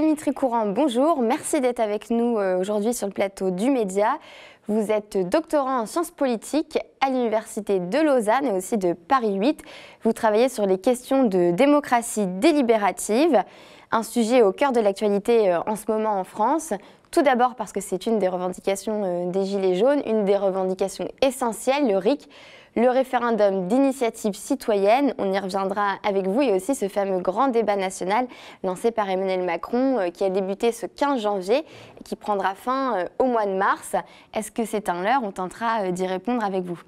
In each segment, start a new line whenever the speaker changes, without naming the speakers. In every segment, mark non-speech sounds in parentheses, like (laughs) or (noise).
Dimitri Courant, bonjour. Merci d'être avec nous euh, aujourd'hui sur le plateau du Média. Vous êtes doctorant en sciences politiques à l'Université de Lausanne et aussi de Paris 8. Vous travaillez sur les questions de démocratie délibérative, un sujet au cœur de l'actualité euh, en ce moment en France. Tout d'abord parce que c'est une des revendications euh, des Gilets jaunes, une des revendications essentielles, le RIC le référendum d'initiative citoyenne, on y reviendra avec vous, et aussi ce fameux grand débat national lancé par Emmanuel Macron euh, qui a débuté ce 15 janvier et qui prendra fin euh, au mois de mars. Est-ce que c'est un leurre On tentera euh, d'y répondre avec vous.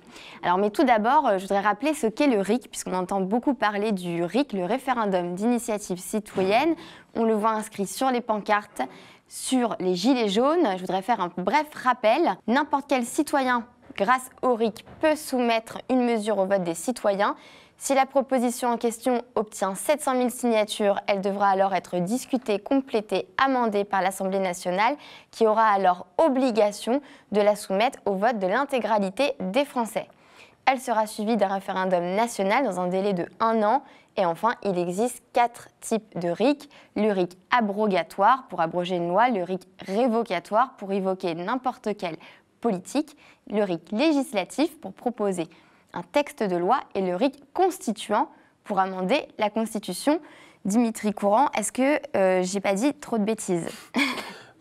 Alors, mais tout d'abord, je voudrais rappeler ce qu'est le RIC, puisqu'on entend beaucoup parler du RIC, le référendum d'initiative citoyenne. On le voit inscrit sur les pancartes, sur les gilets jaunes. Je voudrais faire un bref rappel. N'importe quel citoyen grâce au RIC, peut soumettre une mesure au vote des citoyens. Si la proposition en question obtient 700 000 signatures, elle devra alors être discutée, complétée, amendée par l'Assemblée nationale, qui aura alors obligation de la soumettre au vote de l'intégralité des Français. Elle sera suivie d'un référendum national dans un délai de un an. Et enfin, il existe quatre types de RIC. Le RIC abrogatoire pour abroger une loi, le RIC révocatoire pour évoquer n'importe quelle politique, le RIC législatif pour proposer un texte de loi et le RIC constituant pour amender la Constitution. Dimitri Courant, est-ce que euh, j'ai pas dit trop de bêtises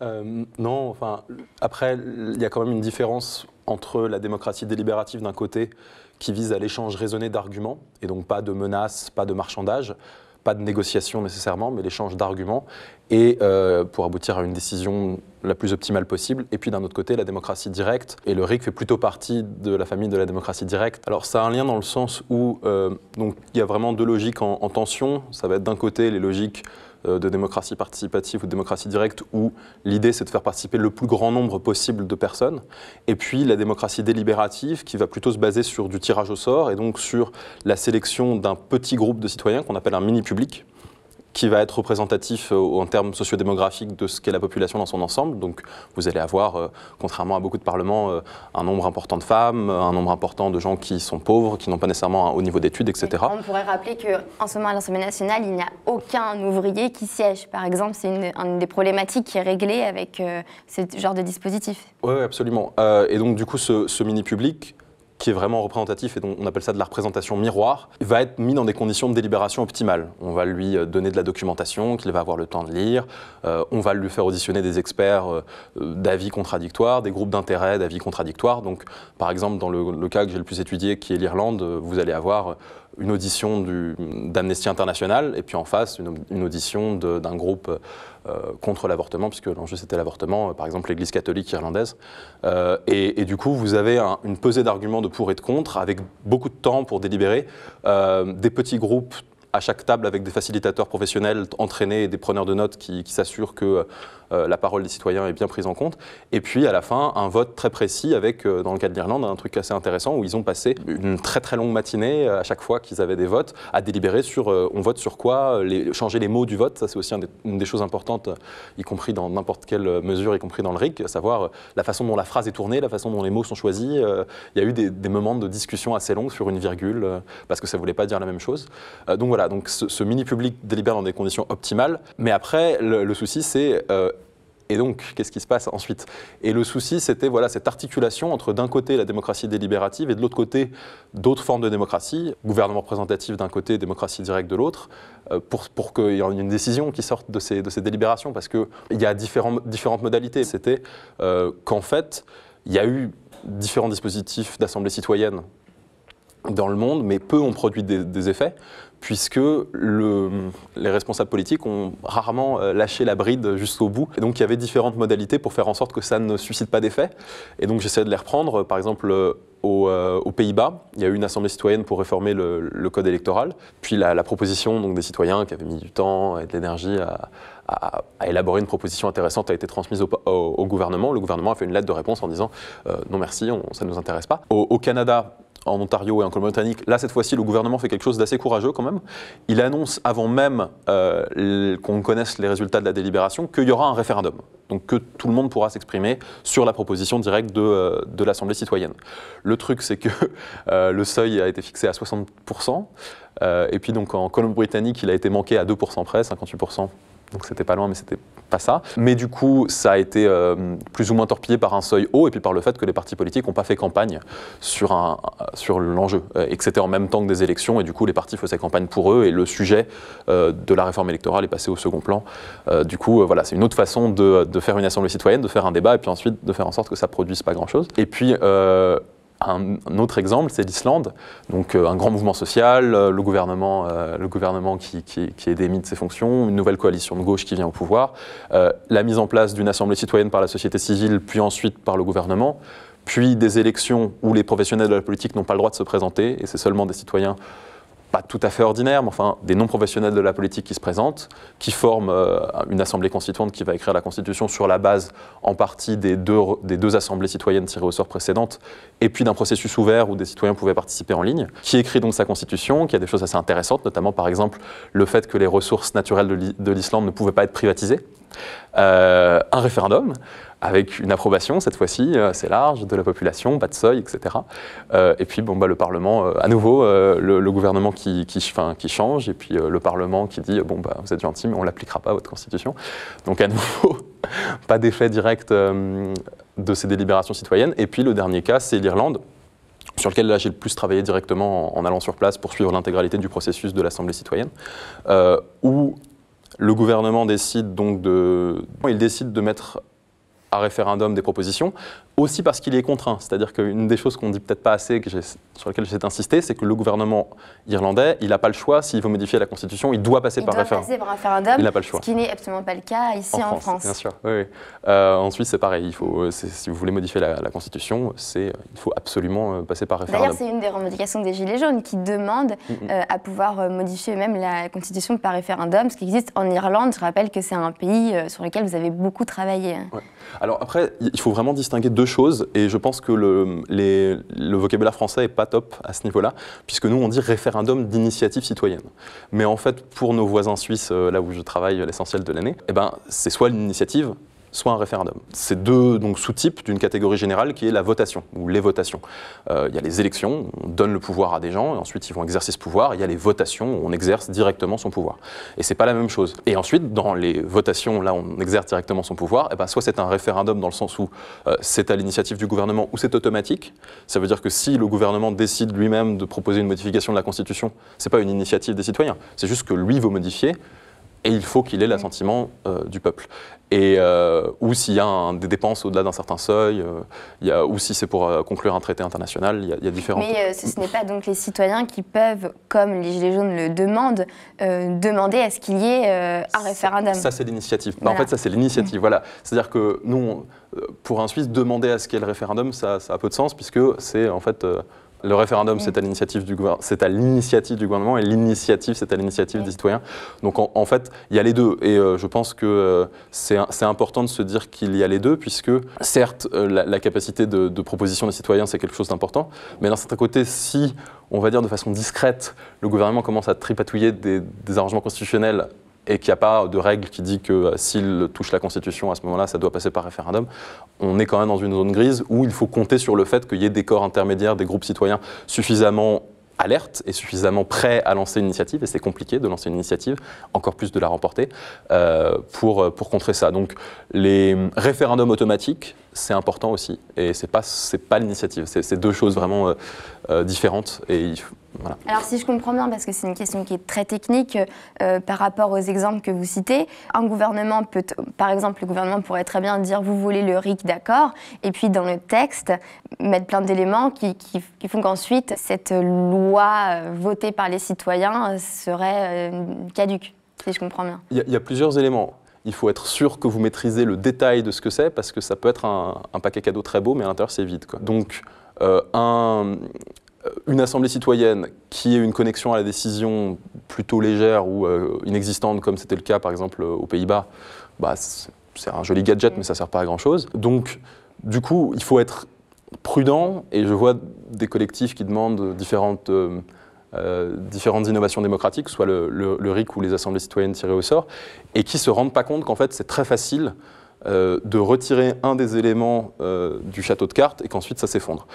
euh, Non, enfin, après, il y a quand même une différence entre la démocratie délibérative d'un côté, qui vise à l'échange raisonné d'arguments, et donc pas de menaces, pas de marchandage, pas de négociation nécessairement, mais l'échange d'arguments, et euh, pour aboutir à une décision la plus optimale possible. Et puis d'un autre côté, la démocratie directe, et le RIC fait plutôt partie de la famille de la démocratie directe. Alors ça a un lien dans le sens où euh, donc il y a vraiment deux logiques en, en tension. Ça va être d'un côté les logiques euh, de démocratie participative ou de démocratie directe où l'idée c'est de faire participer le plus grand nombre possible de personnes. Et puis la démocratie délibérative qui va plutôt se baser sur du tirage au sort et donc sur la sélection d'un petit groupe de citoyens qu'on appelle un mini-public qui va être représentatif euh, en termes sociodémographiques de ce qu'est la population dans son ensemble. Donc vous allez avoir, euh, contrairement à beaucoup de parlements, euh, un nombre important de femmes, un nombre important de gens qui sont pauvres, qui n'ont pas nécessairement un haut niveau d'études, etc. On
pourrait rappeler qu'en ce moment à l'Assemblée nationale, il n'y a aucun ouvrier qui siège. Par exemple, c'est une, des problématiques qui est réglée avec ce genre de dispositif.
Oui, absolument. et donc du coup, ce, ce mini-public qui est vraiment représentatif et dont on appelle ça de la représentation miroir, va être mis dans des conditions de délibération optimales. On va lui euh, donner de la documentation qu'il va avoir le temps de lire, euh, on va lui faire auditionner des experts euh, d'avis contradictoires, des groupes d'intérêt d'avis contradictoires. Donc par exemple dans le cas que j'ai le plus étudié qui est l'Irlande, vous allez avoir une audition d'Amnesty International et puis en face une, audition d'un groupe euh, contre l'avortement, puisque l'enjeu c'était l'avortement, euh, par exemple l'Église catholique irlandaise. Euh, et, du coup, vous avez une pesée d'arguments de pour et de contre, avec beaucoup de temps pour délibérer, des petits groupes à chaque table avec des facilitateurs professionnels entraînés et des preneurs de notes qui, s'assurent que euh, la parole des citoyens est bien prise en compte. Et puis à la fin, un vote très précis avec, euh, dans le cas de l'Irlande, un truc assez intéressant où ils ont passé une très très longue matinée euh, à chaque fois qu'ils avaient des votes à délibérer sur on vote sur quoi, changer les mots du vote. Ça, c'est aussi une des choses importantes, y compris dans n'importe quelle mesure, y compris dans le RIC, à savoir la façon dont la phrase est tournée, la façon dont les mots sont choisis. Il y a eu des, moments de discussion assez longs sur une virgule parce que ça ne voulait pas dire la même chose. donc voilà donc ce, mini-public délibère dans des conditions optimales. Mais après, le, souci, c'est euh, et donc, qu'est-ce qui se passe ensuite Et le souci, c'était voilà, cette articulation entre d'un côté la démocratie délibérative et de l'autre côté d'autres formes de démocratie, gouvernement représentatif d'un côté, démocratie directe de l'autre, euh, pour, qu'il y ait une décision qui sorte de ces, de ces délibérations, parce qu'il y a différentes modalités. C'était euh, qu'en fait, il y a eu différents dispositifs d'assemblée citoyenne dans le monde, mais peu ont produit des effets puisque les responsables politiques ont rarement euh, lâché la bride jusqu'au bout. Et donc il y avait différentes modalités pour faire en sorte que ça ne suscite pas d'effet. Et donc j'essaie de les reprendre. Par exemple, euh, euh, aux, Pays-Bas, il y a eu une assemblée citoyenne pour réformer le, code électoral. Puis la, proposition donc, des citoyens qui avaient mis du temps et de l'énergie à, élaborer une proposition intéressante a été transmise au, gouvernement. Le gouvernement a fait une lettre de réponse en disant non merci, on, ça ne nous intéresse pas. au Canada, en Ontario et en Colombie-Britannique, là cette fois-ci le gouvernement fait quelque chose d'assez courageux quand même. Il annonce avant même euh, qu'on connaisse les résultats de la délibération qu'il y aura un référendum. Donc que tout le monde pourra s'exprimer sur la proposition directe de, euh, l'Assemblée citoyenne. Le truc c'est que (laughs) euh, le seuil a été fixé à 60%. et puis donc en Colombie-Britannique il a été manqué à 2% près, 58% donc c'était pas loin, mais c'était pas ça. Mais du coup, ça a été euh, plus ou moins torpillé par un seuil haut et puis par le fait que les partis politiques n'ont pas fait campagne sur, un, euh, sur l'enjeu euh, et que c'était en même temps que des élections et du coup, les partis faisaient campagne pour eux et le sujet de la réforme électorale est passé au second plan. du coup, voilà, c'est une autre façon de, faire une assemblée citoyenne, de faire un débat et puis ensuite de faire en sorte que ça ne produise pas grand-chose. Et puis, un, autre exemple, c'est l'Islande, donc euh, un grand mouvement social, euh, le gouvernement, euh, le gouvernement qui, qui, est démis de ses fonctions, une nouvelle coalition de gauche qui vient au pouvoir, la mise en place d'une assemblée citoyenne par la société civile, puis ensuite par le gouvernement, puis des élections où les professionnels de la politique n'ont pas le droit de se présenter, et c'est seulement des citoyens pas tout à fait ordinaire, mais enfin des non-professionnels de la politique qui se présentent, qui forment euh, une assemblée constituante qui va écrire la constitution sur la base en partie des deux, des deux assemblées citoyennes tirées au sort précédentes, et puis d'un processus ouvert où des citoyens pouvaient participer en ligne, qui écrit donc sa constitution, qui a des choses assez intéressantes, notamment par exemple le fait que les ressources naturelles de l'Islande ne pouvaient pas être privatisées, euh, un référendum avec une approbation, cette fois-ci, euh, assez large, de la population, pas de seuil, etc. Euh, et puis, bon, bah, le Parlement, à nouveau, le, gouvernement qui, fin, qui, change, et puis le Parlement qui dit, bon, bah, vous êtes gentil, mais on ne l'appliquera pas, à votre Constitution. Donc, à (laughs) nouveau, pas d'effet direct de ces délibérations citoyennes. Et puis, le dernier cas, c'est l'Irlande sur lequel là j'ai le plus travaillé directement en, allant sur place pour suivre l'intégralité du processus de l'Assemblée citoyenne, où le gouvernement décide donc de, il décide de mettre à référendum des propositions, aussi parce qu'il est contraint. C'est-à-dire qu'une des choses qu'on dit peut-être pas assez, que j'ai sur lequel j'ai insisté, c'est que le gouvernement irlandais, il n'a pas le choix, s'il veut modifier la constitution, il doit passer, par, référendum.
Il pas le choix. Ce qui n'est absolument pas le cas ici en, France, Bien sûr,
euh, en Suisse, c'est pareil. Il faut, euh, si vous voulez modifier la, constitution, euh, il faut absolument passer par référendum. D'ailleurs, c'est
une des revendications des Gilets jaunes qui demandent mm, mm. à pouvoir modifier même la constitution par référendum, ce qui existe en Irlande. Je rappelle que c'est un pays sur lequel vous avez beaucoup travaillé.
Alors après, il faut vraiment distinguer deux choses, et je pense que le, le vocabulaire français n'est pas top à ce niveau-là, puisque nous, on dit référendum d'initiative citoyenne. Mais en fait, pour nos voisins suisses, euh, là où je travaille l'essentiel de l'année, eh ben, c'est soit l'initiative, soit un référendum. C'est deux sous-types d'une catégorie générale qui est la votation, ou les votations. Euh, il y a les élections, on donne le pouvoir à des gens, et ensuite ils vont exercer ce pouvoir. Il y a les votations, où on exerce directement son pouvoir. Et ce n'est pas la même chose. Et ensuite, dans les votations, là on exerce directement son pouvoir, et eh ben, soit c'est un référendum dans le sens où euh, c'est à l'initiative du gouvernement ou c'est automatique. Ça veut dire que si le gouvernement décide lui-même de proposer une modification de la Constitution, ce n'est pas une initiative des citoyens, c'est juste que lui veut modifier et il faut qu'il ait l'assentiment euh, du peuple et euh, ou s'il y a des dépenses au-delà d'un certain seuil, euh, ou si c'est pour euh, conclure un traité international, il y a, différents. Mais
ce, n'est pas donc les citoyens qui peuvent, comme les Gilets jaunes le demandent, demander à ce qu'il y ait un référendum. Ça,
c'est l'initiative. Ben, en fait, ça, c'est l'initiative, voilà. C'est-à-dire que nous, pour un Suisse, demander à ce qu'il y ait le référendum, ça, ça, a peu de sens, puisque c'est en fait le référendum, c'est à l'initiative du, gouvernement et l'initiative, c'est à l'initiative des citoyens. Donc en, fait, il y a les deux. Et euh, je pense que euh, c'est, important de se dire qu'il y a les deux, puisque certes, euh, la, capacité de, proposition des citoyens, c'est quelque chose d'important. Mais d'un certain côté, si on va dire de façon discrète, le gouvernement commence à tripatouiller des, des arrangements constitutionnels et qu'il n'y a pas de règle qui dit que euh, s'il touche la Constitution, à ce moment-là, ça doit passer par référendum, on est quand même dans une zone grise où il faut compter sur le fait qu'il y ait des corps intermédiaires, des groupes citoyens suffisamment alertes et suffisamment prêts à lancer une initiative, et c'est compliqué de lancer une initiative, encore plus de la remporter, euh, pour, euh, pour contrer ça. Donc les référendums automatiques, c'est important aussi. Et c'est pas c'est pas l'initiative. C'est deux choses vraiment euh, euh, différentes. Et voilà.
Alors si je comprends bien, parce que c'est une question qui est très technique euh, par rapport aux exemples que vous citez, un gouvernement peut, par exemple, le gouvernement pourrait très bien dire vous voulez le RIC, d'accord, et puis dans le texte mettre plein d'éléments qui, font qu'ensuite cette loi votée par les citoyens serait caduque. Si je comprends bien.
Il y a plusieurs éléments. Il faut être sûr que vous maîtrisez le détail de ce que c'est, parce que ça peut être un, paquet cadeau très beau, mais à l'intérieur, c'est vide. Quoi. Donc, euh, euh, une assemblée citoyenne qui ait une connexion à la décision plutôt légère ou euh, inexistante, comme c'était le cas, par exemple, aux Pays-Bas, bah, c'est un joli gadget, mais ça ne sert pas à grand-chose. Donc, du coup, il faut être prudent, et je vois des collectifs qui demandent différentes... Euh, différentes innovations démocratiques, soit le, RIC ou les assemblées citoyennes tirées au sort, et qui se rendent pas compte qu'en fait c'est très facile euh, de retirer un des éléments euh, du château de cartes et qu'ensuite ça s'effondre.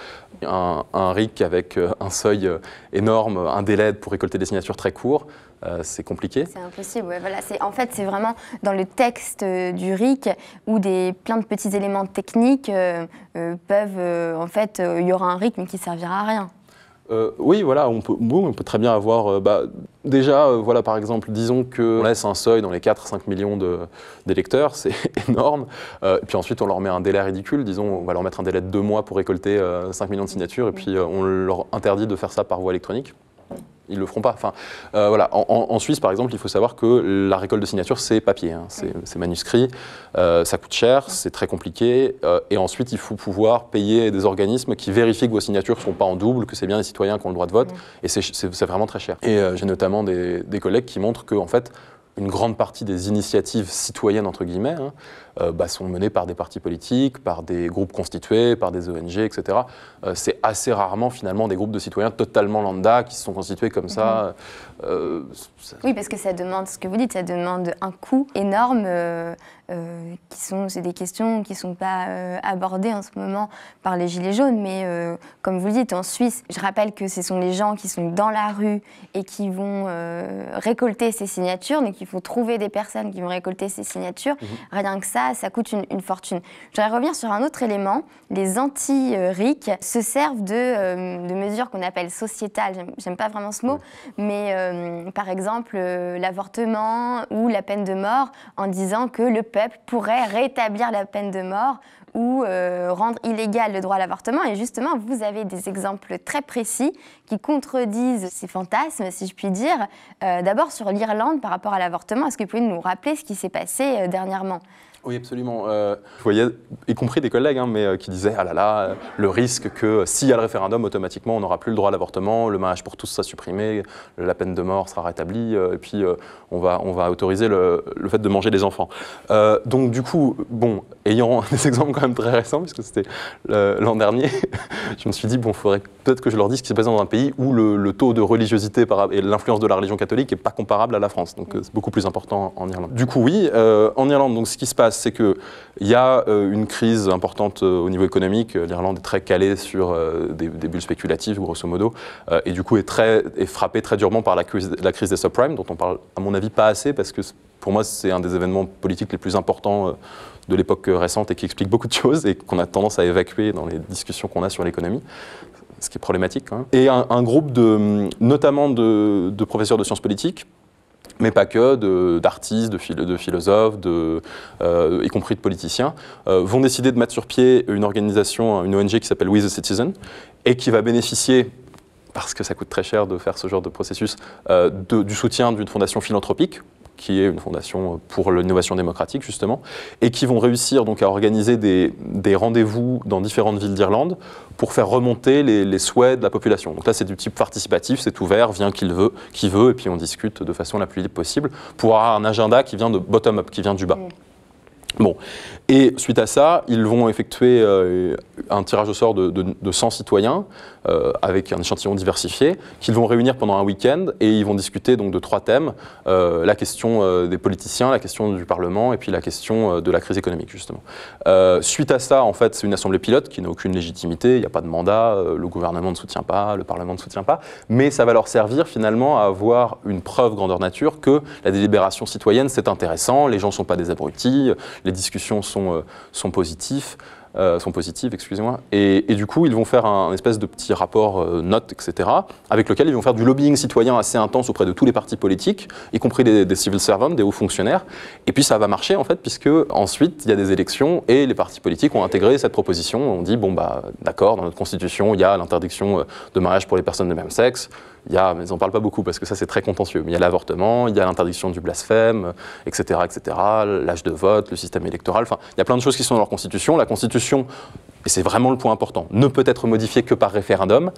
Un, RIC avec un seuil énorme, un délai pour récolter des signatures très court, c'est compliqué. C'est
impossible. Ouais, voilà. En fait, c'est vraiment dans le texte du RIC où des, plein de petits éléments techniques peuvent. en fait, il y aura un RIC mais qui servira à rien.
Euh, oui, voilà, on peut, on peut très bien avoir. Euh, bah, déjà, euh, voilà, par exemple, disons qu'on laisse un seuil dans les 4-5 millions d'électeurs, c'est (laughs) énorme. et puis ensuite, on leur met un délai ridicule. Disons, on va leur mettre un délai de deux mois pour récolter 5 millions de signatures, et puis on leur interdit de faire ça par voie électronique ils le feront pas. Enfin, euh, voilà. En, Suisse, par exemple, il faut savoir que la récolte de signatures, c'est papier, hein. c'est manuscrit, euh, ça coûte cher, c'est très compliqué, euh, et ensuite, il faut pouvoir payer des organismes qui vérifient que vos signatures ne sont pas en double, que c'est bien les citoyens qui ont le droit de vote, et c'est vraiment très cher. Et j'ai notamment des, collègues qui montrent qu'en en fait, une grande partie des initiatives citoyennes, entre guillemets, hein, euh, bah, sont menées par des partis politiques, par des groupes constitués, par des ONG, etc. Euh, c'est assez rarement finalement des groupes de citoyens totalement lambda qui se sont constitués comme ça. Mhm.
Euh, oui, parce que ça demande, ce que vous dites, ça demande un coût énorme. Euh, qui sont c'est des questions qui ne sont pas abordées en ce moment par les gilets jaunes, mais comme vous le dites en Suisse, je rappelle que ce sont les gens qui sont dans la rue et qui vont récolter ces signatures, donc il faut trouver des personnes qui vont récolter ces signatures. Mhm. Rien que ça, ça, coûte une, fortune. Je voudrais revenir sur un autre élément. Les anti-RIC se servent euh, de, mesures qu'on appelle sociétales. J'aime pas vraiment ce mot, mais euh, par exemple euh, l'avortement ou la peine de mort en disant que le peuple pourrait rétablir la peine de mort ou rendre illégal le droit à l'avortement. Et justement, vous avez des exemples très précis qui contredisent ces fantasmes, si je puis dire. D'abord sur l'Irlande par rapport à l'avortement. Est-ce que vous pouvez nous rappeler ce qui s'est passé dernièrement
oui, absolument. Euh... Je voyais, y compris des collègues, hein, mais euh, qui disaient ah là là, euh, le risque que euh, s'il y a le référendum, automatiquement, on n'aura plus le droit à l'avortement, le mariage pour tous sera supprimé, la peine de mort sera rétablie, et puis on va on va autoriser le, le fait de manger des enfants. donc du coup, bon, ayant (laughs) des exemples quand même très récents, puisque c'était l'an dernier, (laughs) je me suis dit bon, il faudrait peut-être que je leur dise ce qui se passe dans un pays où le, le taux de religiosité et l'influence de la religion catholique est pas comparable à la France, donc c'est beaucoup plus important en Irlande. Du coup, oui, en Irlande, donc ce qui se passe c'est qu'il y a euh, une crise importante euh, au niveau économique. Euh, L'Irlande est très calée sur des, bulles spéculatives, grosso modo, et du coup est, très, est frappée très durement par la crise, des subprimes, dont on parle, à mon avis, pas assez, parce que pour moi, c'est un des événements politiques les plus importants de l'époque récente et qui explique beaucoup de choses et qu'on a tendance à évacuer dans les discussions qu'on a sur l'économie ce qui est problématique quand même. Et un, groupe de, notamment de professeurs de sciences politiques mais pas que, d'artistes, de, philosophes, euh, y compris de politiciens, euh, vont décider de mettre sur pied une organisation, une ONG qui s'appelle We the Citizen, et qui va bénéficier parce que ça coûte très cher de faire ce genre de processus, euh, du soutien d'une fondation philanthropique, qui est une fondation euh, pour l'innovation démocratique justement, et qui vont réussir donc à organiser des, rendez-vous dans différentes villes d'Irlande pour faire remonter les, souhaits de la population. Donc là, c'est du type participatif, c'est ouvert, vient qui veut, qui veut, et puis on discute de façon la plus libre possible pour avoir un agenda qui vient de bottom-up, qui vient du bas. Bon, et suite à ça, ils vont effectuer euh, un tirage au sort de 100 citoyens euh, avec un échantillon diversifié, qu'ils vont réunir pendant un week-end et ils vont discuter donc de trois thèmes euh, la question euh, des politiciens, la question du Parlement et puis la question de la crise économique justement. suite à ça, en fait, c'est une assemblée pilote qui n'a aucune légitimité, il n'y a pas de mandat, le gouvernement ne soutient pas, le Parlement ne soutient pas, mais ça va leur servir finalement à avoir une preuve grandeur nature que la délibération citoyenne c'est intéressant, les gens ne sont pas des abrutis, les discussions sont, sont positives. Euh, sont positives, excusez-moi. Et, du coup, ils vont faire un, espèce de petit rapport euh, note, etc., avec lequel ils vont faire du lobbying citoyen assez intense auprès de tous les partis politiques, y compris des, des civil servants, des hauts fonctionnaires. Et puis ça va marcher, en fait, puisque ensuite, il y a des élections et les partis politiques ont intégré cette proposition. On dit, bon, bah, d'accord, dans notre constitution, il y a l'interdiction euh, de mariage pour les personnes de même sexe il y a, mais ils n'en parlent pas beaucoup parce que ça c'est très contentieux, mais il y a l'avortement, il y a l'interdiction du blasphème, etc., etc., l'âge de vote, le système électoral, enfin, il y a plein de choses qui sont dans leur constitution. La constitution, et c'est vraiment le point important, ne peut être modifiée que par référendum.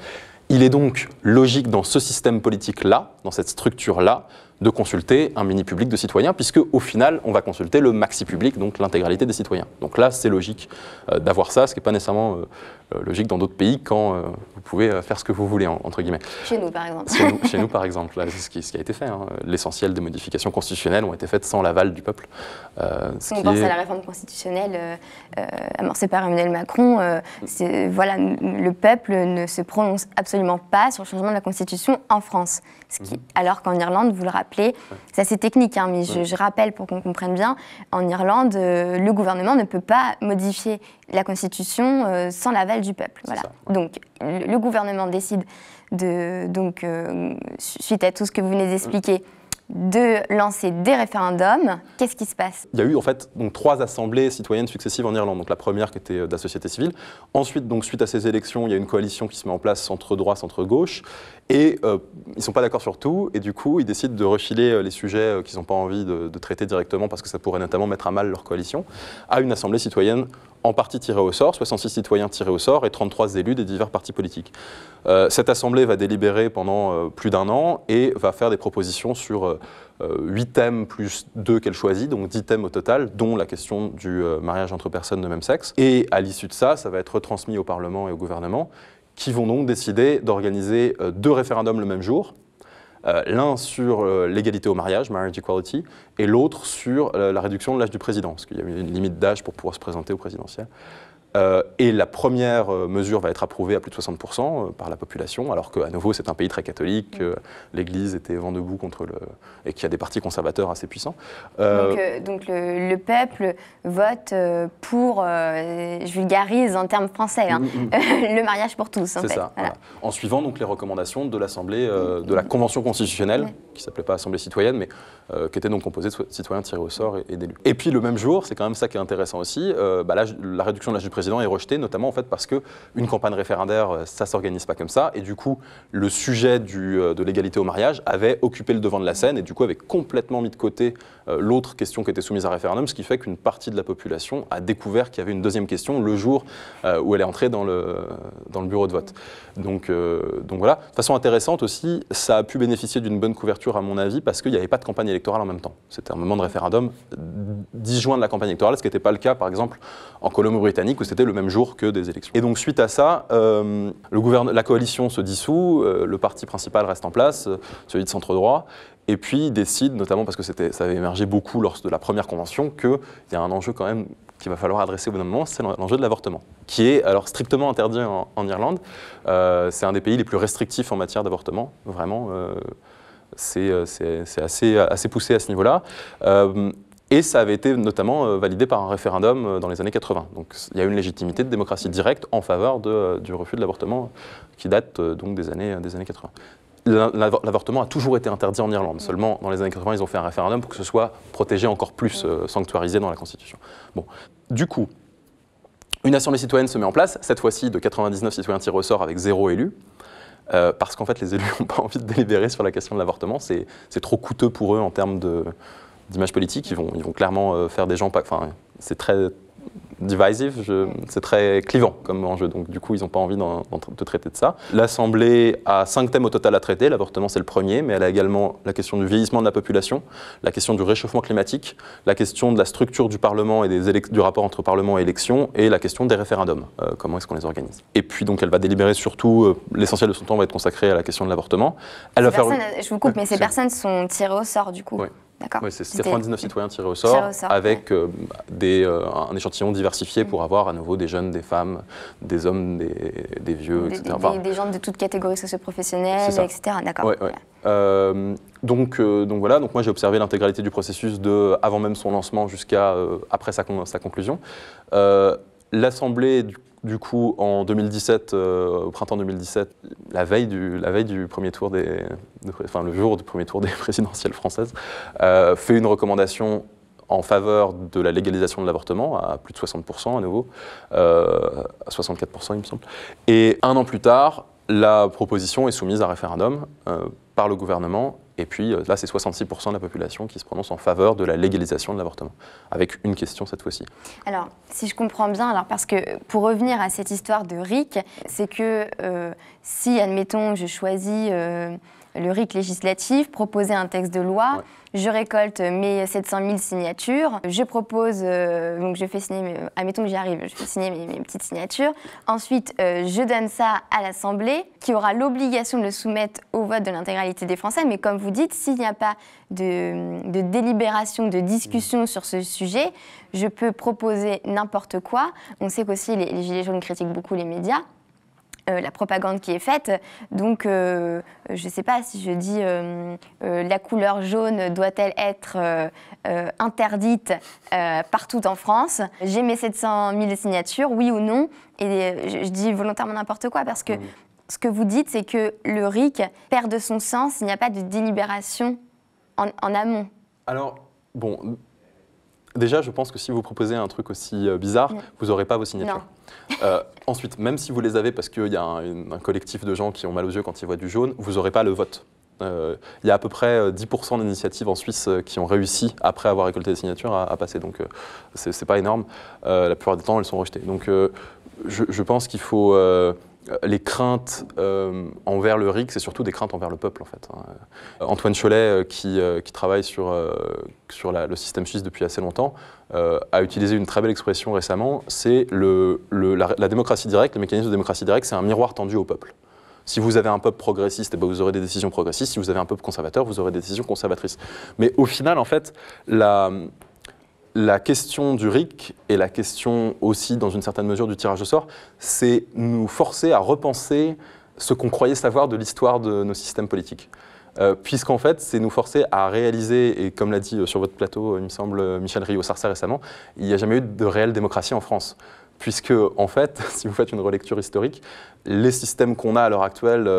Il est donc logique dans ce système politique-là, dans cette structure-là, de consulter un mini public de citoyens, puisque au final, on va consulter le maxi public, donc l'intégralité des citoyens. Donc là, c'est logique euh, d'avoir ça, ce qui n'est pas nécessairement euh, euh, logique dans d'autres pays quand euh, vous pouvez euh, faire ce que vous voulez, entre guillemets.
Chez nous, par exemple. Chez nous, (laughs)
par exemple, c'est ce, qui, a été fait. Hein. L'essentiel des modifications constitutionnelles ont été faites sans l'aval du peuple. Euh, On pense à la
réforme constitutionnelle amorcée par Emmanuel Macron. voilà, le peuple ne se prononce absolument pas sur le changement de la Constitution en France. Ce qui, mhm. Alors qu'en Irlande, vous le rappelez, c'est assez technique, hein, mais je, je, rappelle pour qu'on comprenne bien, en Irlande, le gouvernement ne peut pas modifier la Constitution euh, sans l'aval du peuple. Voilà. Donc le, gouvernement décide de, donc, euh, suite à tout ce que vous venez d'expliquer de lancer des référendums. Qu'est-ce qui se passe
Il y a eu en fait donc, trois assemblées citoyennes successives en Irlande. Donc la première qui était euh, de la société civile. Ensuite, donc, suite à ces élections, il y a une coalition qui se met en place centre droite centre-gauche. Et euh, ils ne sont pas d'accord sur tout. Et du coup, ils décident de refiler euh, les sujets qu'ils n'ont pas envie de, traiter directement parce que ça pourrait notamment mettre à mal leur coalition à une assemblée citoyenne en partie tirée au sort, 66 citoyens tirés au sort et 33 élus des divers partis politiques. cette assemblée va délibérer pendant plus d'un an et va faire des propositions sur 8 euh, thèmes plus 2 qu'elle choisit, donc 10 thèmes au total, dont la question du euh, mariage entre personnes de même sexe. Et à l'issue de ça, ça va être retransmis au Parlement et au gouvernement, qui vont donc décider d'organiser euh, deux référendums le même jour, l'un sur l'égalité au mariage, marriage equality, et l'autre sur la réduction de l'âge du président, parce qu'il y a une limite d'âge pour pouvoir se présenter au présidentiel. Euh, et la première euh, mesure va être approuvée à plus de 60% euh, par la population, alors qu'à nouveau, c'est un pays très catholique, mm. l'Église était vent debout contre le. et qu'il y a des partis conservateurs assez puissants. Donc,
le, peuple vote pour, je vulgarise en termes français, hein, mm, mm, (laughs) le mariage pour tous, en fait. Ça,
En suivant donc les recommandations de l'Assemblée, de la Convention constitutionnelle, qui s'appelait pas Assemblée citoyenne, mais qui était donc composée de citoyens tirés au sort et, d'élus. Et puis le même jour, c'est quand même ça qui est intéressant aussi, bah la, la réduction de l'âge du président est rejeté, notamment en fait parce que une campagne référendaire, euh, ça s'organise pas comme ça, et du coup le sujet du, euh, de l'égalité au mariage avait occupé le devant de la scène et du coup avait complètement mis de côté euh, l'autre question qui était soumise à référendum, ce qui fait qu'une partie de la population a découvert qu'il y avait une deuxième question le jour où elle est entrée dans le, dans le bureau de vote. Donc, donc voilà, de façon intéressante aussi, ça a pu bénéficier d'une bonne couverture à mon avis parce qu'il n'y avait pas de campagne électorale en même temps. C'était un moment de référendum disjoint de la campagne électorale, ce qui n'était pas le cas par exemple en Colombie-Britannique où c'était le même jour que des élections. Et donc suite à ça, euh, la coalition se dissout, euh, le parti principal reste en place, euh, celui de centre-droit, et puis décide, notamment parce que ça avait émergé beaucoup lors de la première convention, qu'il y a un enjeu quand même qu'il va falloir adresser au bout d'un moment, c'est l'enjeu de l'avortement, qui est alors strictement interdit en, Irlande. c'est un des pays les plus restrictifs en matière d'avortement, vraiment. c'est assez, poussé à ce niveau-là. Et ça avait été notamment euh, validé par un référendum euh, dans les années 80. Donc il y a une légitimité de démocratie directe en faveur euh, du refus de l'avortement qui date donc des années, des années 80. L'avortement a toujours été interdit en Irlande. Seulement, dans les années 80, ils ont fait un référendum pour que ce soit protégé encore plus, sanctuarisé dans la Constitution. Bon. Du coup, une assemblée citoyenne se met en place, cette fois-ci de 99 citoyens tirés au sort avec zéro élu. parce qu'en fait, les élus n'ont (laughs) pas envie de délibérer sur la question de l'avortement. C'est trop coûteux pour eux en termes de, d'image politique, ils vont, ils vont clairement euh, faire des gens. Enfin, c'est très divisive, c'est très clivant comme enjeu, donc du coup ils n'ont pas envie de traiter de ça. L'Assemblée a cinq thèmes au total à traiter, l'avortement c'est le premier, mais elle a également la question du vieillissement de la population, la question du réchauffement climatique, la question de la structure du Parlement et des du rapport entre Parlement et élections, et la question des référendums, euh, comment est-ce qu'on les organise. Et puis donc elle va délibérer surtout, euh, l'essentiel de son temps va être consacré à la question de l'avortement. Elle va faire...
Je vous coupe, mais ces personnes sont tirées au sort du coup
oui, c'est 39 citoyens tirés au sort, avec euh, euh, un échantillon diversifié mm. pour avoir à nouveau des jeunes, des femmes, des hommes, des, vieux, etc. des,
gens de toutes catégories socio-professionnelles, etc.
Euh, donc, voilà, donc moi j'ai observé l'intégralité du processus de avant même son lancement jusqu'à après sa, sa conclusion. L'Assemblée, du du coup, en 2017, euh, au printemps 2017, la veille du, premier tour des, enfin le jour du premier tour des (laughs) présidentielles françaises, euh, fait une recommandation en faveur de la légalisation de l'avortement à plus de 60% à nouveau, euh, à 64% il me semble. Et un an plus tard, la proposition est soumise à référendum par le gouvernement et puis euh, là, c'est 66% de la population qui se prononce en faveur de la légalisation de l'avortement, avec une question cette fois-ci.
Alors, si je comprends bien, alors parce que pour revenir à cette histoire de RIC, c'est que euh, si, admettons, je choisis... Euh, le RIC législatif, proposer un texte de loi. Je récolte mes 700 000 signatures. Je propose, euh, donc je fais signer, mes, admettons ah, que j'y arrive, je fais signer mes, petites signatures. Ensuite, euh, je donne ça à l'Assemblée, qui aura l'obligation de le soumettre au vote de l'intégralité des Français. Mais comme vous dites, s'il n'y a pas de, délibération, de discussion sur ce sujet, je peux proposer n'importe quoi. On sait qu'aussi les Gilets jaunes critiquent beaucoup les médias. Euh, la propagande qui est faite. Donc, euh, je ne sais pas si je dis euh, la couleur jaune doit-elle être interdite partout en France. J'ai mes 700 000 signatures, oui ou non. Et je, dis volontairement n'importe quoi parce que ce que vous dites, c'est que le RIC perd de son sens il n'y a pas de délibération en, amont.
Alors, bon, Déjà, je pense que si vous proposez un truc aussi bizarre, vous n'aurez pas vos signatures. Euh, ensuite, même si vous les avez, parce qu'il y a un, collectif de gens qui ont mal aux yeux quand ils voient du jaune, vous n'aurez pas le vote. Euh, il y a à peu près 10% euh, d'initiatives en Suisse qui ont réussi, après avoir récolté des signatures, à, passer. Donc, ce c'est pas énorme. la plupart du temps, elles sont rejetées. Donc, je, pense qu'il faut les craintes envers le RIC, c'est surtout des craintes envers le peuple, en fait. Hein. Antoine Cholet, qui, travaille sur, le système suisse depuis assez longtemps, euh, a utilisé une très belle expression récemment, c'est la, démocratie directe, le mécanisme de démocratie directe, c'est un miroir tendu au peuple. Si vous avez un peuple progressiste, eh ben, vous aurez des décisions progressistes. Si vous avez un peuple conservateur, vous aurez des décisions conservatrices. Mais au final, en fait, la, la question du RIC et la question aussi, dans une certaine mesure, du tirage au sort, c'est nous forcer à repenser ce qu'on croyait savoir de l'histoire de nos systèmes politiques. Euh, puisqu'en fait, c'est nous forcer à réaliser, et comme l'a dit euh, sur votre plateau, euh, il me semble, Michel rio Sarsa récemment, il n'y a jamais eu de réelle démocratie en France puisque en fait, (laughs) si vous faites une relecture historique, les systèmes qu'on a à l'heure actuelle,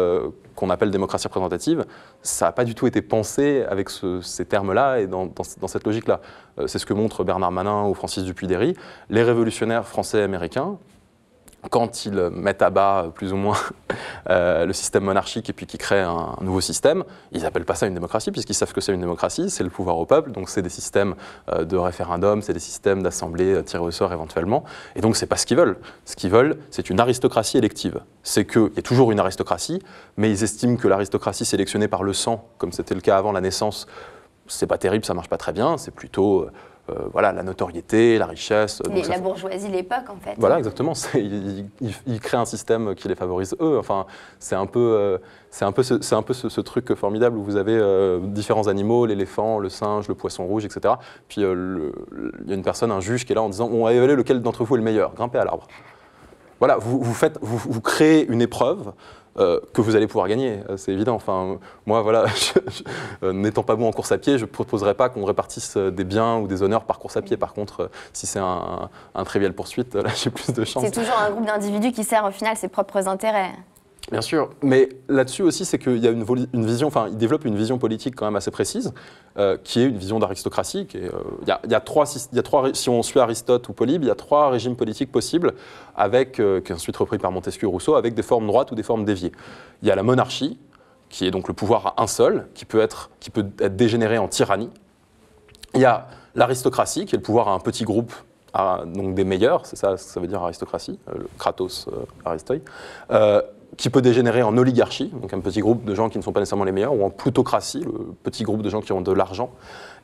qu'on appelle démocratie représentative, ça n'a pas du tout été pensé avec ces termes-là et dans, cette logique-là. c'est ce que montrent Bernard Manin ou Francis Dupuy-Derry. Les révolutionnaires français américains quand ils mettent à bas euh, plus ou moins (laughs) euh, le système monarchique et puis qu'ils créent un, nouveau système, ils n'appellent pas ça une démocratie puisqu'ils savent que c'est une démocratie, c'est le pouvoir au peuple, donc c'est des systèmes euh, de référendum, c'est des systèmes d'assemblée tirée au sort éventuellement, et donc c'est pas ce qu'ils veulent. Ce qu'ils veulent, c'est une aristocratie élective. C'est qu'il y a toujours une aristocratie, mais ils estiment que l'aristocratie sélectionnée par le sang, comme c'était le cas avant la naissance, c'est pas terrible, ça marche pas très bien, c'est plutôt euh, voilà, la notoriété, la richesse. la
bourgeoisie l'époque, en fait. Voilà,
exactement. Ils, créent un système qui les favorise eux. Enfin, c'est un peu, euh, c'est un peu, ce, un peu ce, truc formidable où vous avez euh, différents animaux, l'éléphant, le singe, le poisson rouge, etc. Puis il y a une personne, un juge, qui est là en disant on va évaluer lequel d'entre vous est le meilleur. Grimpez à l'arbre. Voilà, vous, faites, vous, vous créez une épreuve euh, que vous allez pouvoir gagner, euh, c'est évident. Enfin, moi, voilà, (laughs) euh, n'étant pas bon en course à pied, je ne proposerais pas qu'on répartisse des biens ou des honneurs par course à pied. Par contre, si c'est un, un trivial poursuite, là, (laughs) j'ai plus de chance. C'est toujours
un groupe d'individus qui sert au final ses propres intérêts.
Bien sûr, mais là-dessus aussi, c'est qu'il y a une, une, vision, enfin, il développe une vision politique quand même assez précise, euh, qui est une vision d'aristocratie. Euh, il y, a, trois, trois, si on suit Aristote ou Polybe, il y a trois régimes politiques possibles, avec, euh, qui est ensuite repris par Montesquieu et Rousseau, avec des formes droites ou des formes déviées. Il y a la monarchie, qui est donc le pouvoir à un seul, qui peut être, qui peut être dégénéré en tyrannie. Il y a l'aristocratie, qui est le pouvoir à un petit groupe à donc des meilleurs, c'est ça ce que ça veut dire aristocratie, Kratos, euh, qui peut dégénérer en oligarchie, donc un petit groupe de gens qui ne sont pas nécessairement les meilleurs, ou en plutocratie, le petit groupe de gens qui ont de l'argent.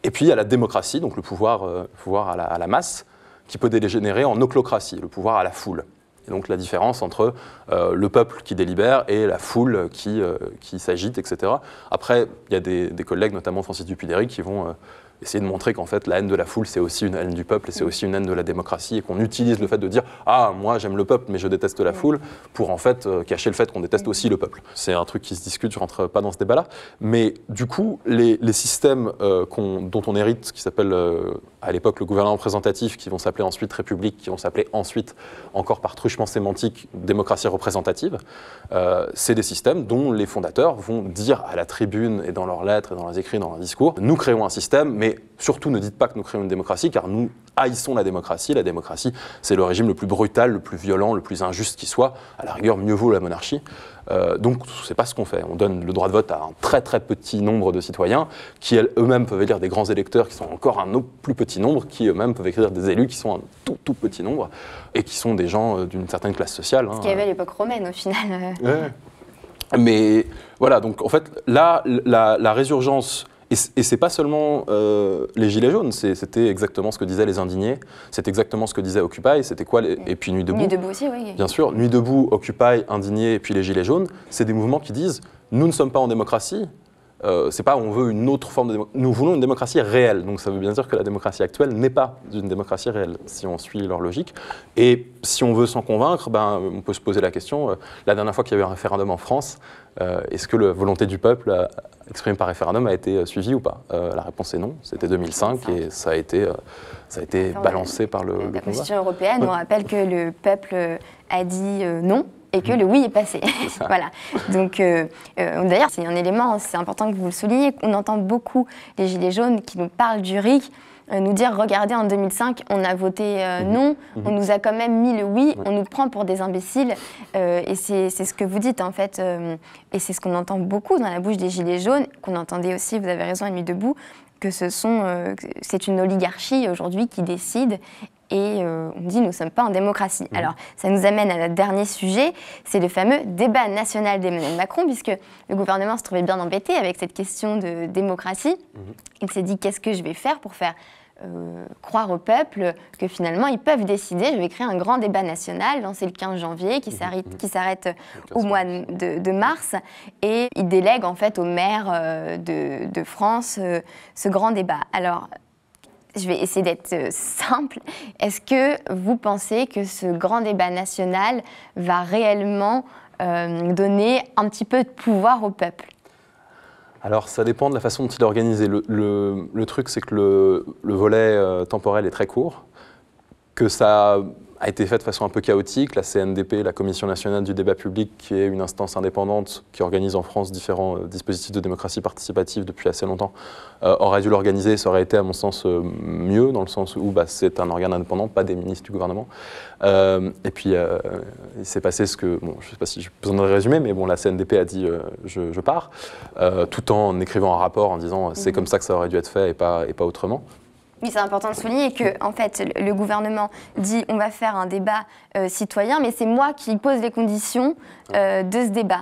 Et puis il y a la démocratie, donc le pouvoir, euh, pouvoir à, la, masse, qui peut dégénérer en oclocratie, le pouvoir à la foule. Et donc la différence entre euh, le peuple qui délibère et la foule qui, euh, qui s'agite, etc. Après, il y a des, collègues, notamment Francis Dupudéry, qui vont essayer de montrer qu'en fait la haine de la foule c'est aussi une haine du peuple et c'est aussi une haine de la démocratie et qu'on utilise le fait de dire ah moi j'aime le peuple mais je déteste la mm. foule pour en fait euh, cacher le fait qu'on déteste aussi le peuple. C'est un truc qui se discute, je rentre pas dans ce débat là, mais du coup les, les systèmes euh, dont on hérite qui s'appelle euh, à l'époque le gouvernement représentatif qui vont s'appeler ensuite république, qui vont s'appeler ensuite encore par truchement sémantique démocratie représentative, c'est des systèmes dont les fondateurs vont dire à la tribune et dans leurs lettres et dans leurs écrits, dans leurs discours, nous créons un système mais mais surtout ne dites pas que nous créons une démocratie, car nous haïssons la démocratie. La démocratie, c'est le régime le plus brutal, le plus violent, le plus injuste qui soit. À la rigueur, mieux vaut la monarchie. Euh, donc, c'est pas ce qu'on fait. On donne le droit de vote à un très très petit nombre de citoyens, qui eux-mêmes peuvent élire des grands électeurs qui sont encore un plus petit nombre, qui eux-mêmes peuvent écrire des élus qui sont un tout tout petit nombre, et qui sont des gens euh, d'une certaine classe sociale. Hein. Ce qu'il y
avait à l'époque romaine, au final.
Mais voilà, donc en fait, là, la, la résurgence et, ce c'est pas seulement euh, les Gilets jaunes, c'était exactement ce que disaient les indignés, c'est exactement ce que disait Occupy, c'était quoi mm. Et puis Nuit debout. Nuit debout aussi, oui. Bien sûr, Nuit debout, Occupy, indignés et puis les Gilets jaunes, c'est des mouvements qui disent nous ne sommes pas en démocratie, euh, c'est pas on veut une autre forme de nous voulons une démocratie réelle. Donc ça veut bien dire que la démocratie actuelle n'est pas une démocratie réelle si on suit leur logique. Et si on veut s'en convaincre, ben on peut se poser la question. Euh, la dernière fois qu'il y a eu un référendum en France, euh, est-ce que la volonté du peuple euh, exprimée par référendum a été suivie ou pas La réponse est non. C'était 2005 et ça a été ça a été balancé par le. La Constitution européenne, on rappelle
que le peuple a dit non et que mm. le oui est passé. (laughs) voilà. Euh, euh, donc, d'ailleurs, c'est un élément, c'est important que vous le souligniez. On entend beaucoup les Gilets jaunes qui nous parlent du RIC euh, nous dire regardez en 2005 on a voté mm-hmm. non, mm-hmm. on nous a quand même mis le oui, on nous prend pour des imbéciles et c'est ce que vous dites en fait et c'est ce qu'on entend beaucoup dans la bouche des gilets jaunes, qu'on entendait aussi, vous avez raison, à nuit debout, que ce sont, c'est une oligarchie aujourd'hui qui décide et euh, on dit nous ne sommes pas en démocratie. Mhm. Alors ça nous amène à notre dernier sujet, c'est le fameux débat national d'Emmanuel Macron, puisque le gouvernement se trouvait bien embêté avec cette question de démocratie. Mhm. Il s'est dit qu'est-ce que je vais faire pour faire euh, croire au peuple que finalement ils peuvent décider. Je vais créer un grand débat national lancé le 15 janvier qui mhm. s'arrête euh, au mois de, mars et il délègue en fait aux maires de, France ce grand débat. Alors je vais essayer d'être euh, simple. Est-ce que vous pensez que ce grand débat national va réellement euh, donner un petit peu de pouvoir au peuple
alors ça dépend de la façon dont il est organisé. Le, truc c'est que le, volet euh, temporel est très court, que ça a été faite de façon un peu chaotique. La CNDP, la Commission nationale du débat public, qui est une instance indépendante qui organise en France différents euh, dispositifs de démocratie participative depuis assez longtemps, euh, aurait dû l'organiser. Ça aurait été, à mon sens, euh, mieux, dans le sens où bah, c'est un organe indépendant, pas des ministres du gouvernement. et puis, il s'est passé ce que, je ne sais pas si j'ai besoin de résumer, mais bon, la CNDP a dit je, pars, tout en écrivant un rapport en disant c'est mhm. comme ça que ça aurait dû être fait et pas, et pas autrement.
Oui, c'est important de souligner que, en fait, le gouvernement dit on va faire un débat euh, citoyen, mais c'est moi qui pose les conditions euh, de ce débat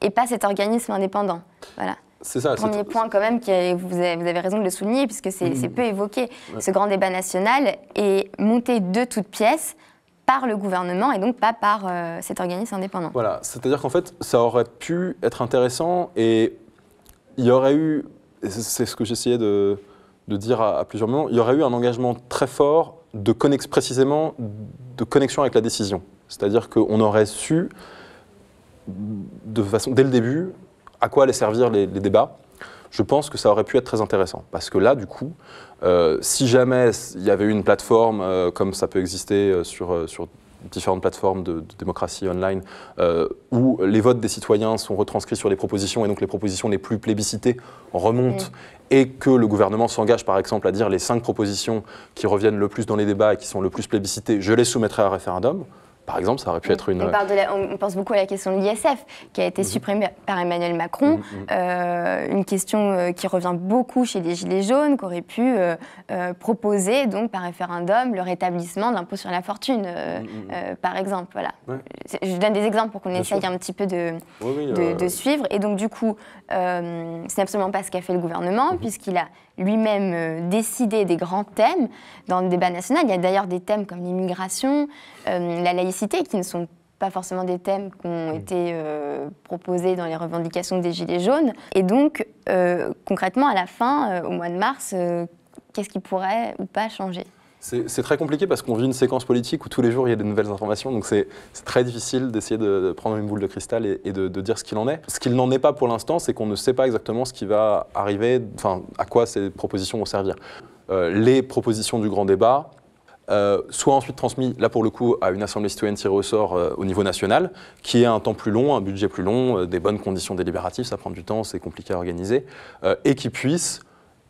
et pas cet organisme indépendant. Voilà. C'est ça. Premier point quand même, que vous avez, raison de le souligner, puisque c'est mm. peu évoqué. Ce grand débat national est monté de toutes pièces par le gouvernement et donc pas par euh, cet organisme indépendant.
Voilà, c'est-à-dire qu'en fait, ça aurait pu être intéressant et il y aurait eu, c'est ce que j'essayais de, de dire à, plusieurs moments, il y aurait eu un engagement très fort de connex, précisément de connexion avec la décision. C'est-à-dire qu'on aurait su, de façon, dès le début, à quoi allaient servir les, débats. Je pense que ça aurait pu être très intéressant. Parce que là, du coup, euh, si jamais il y avait eu une plateforme, euh, comme ça peut exister euh, sur, sur différentes plateformes de, démocratie online, euh, où les votes des citoyens sont retranscrits sur les propositions, et donc les propositions les plus plébiscitées remontent, mm. et que le gouvernement s'engage par exemple à dire les cinq propositions qui reviennent le plus dans les débats et qui sont le plus plébiscitées, je les soumettrai à référendum. Par exemple, ça aurait pu mm. être une. Euh,
on, pense beaucoup à la question de l'ISF, qui a été mm-hmm. supprimée par Emmanuel Macron. Mm-hmm. Euh, une question euh, qui revient beaucoup chez les Gilets jaunes, qu'aurait pu proposer, donc par référendum, le rétablissement de l'impôt sur la fortune, mm-hmm. par exemple. Voilà. Je donne des exemples pour qu'on essaye un petit peu de, de, suivre. Et donc, du coup, ce n'est absolument pas ce qu'a fait le gouvernement, puisqu'il a lui-même euh, décider des grands thèmes dans le débat national. Il y a d'ailleurs des thèmes comme l'immigration, euh, la laïcité, qui ne sont pas forcément des thèmes qui ont mm. été euh, proposés dans les revendications des Gilets jaunes. Et donc, concrètement, à la fin, au mois de mars, qu'est-ce qui pourrait ou pas changer
c'est très compliqué parce qu'on vit une séquence politique où tous les jours il y a des nouvelles informations, donc c'est très difficile d'essayer de, prendre une boule de cristal et, de, dire ce qu'il en est. Ce qu'il n'en est pas pour l'instant, c'est qu'on ne sait pas exactement ce qui va arriver, enfin à quoi ces propositions vont servir. Euh, les propositions du grand débat, euh, soit ensuite transmises, là pour le coup, à une assemblée citoyenne tirée au sort euh, au niveau national, qui est un temps plus long, un budget plus long, euh, des bonnes conditions délibératives, ça prend du temps, c'est compliqué à organiser, et qui puisse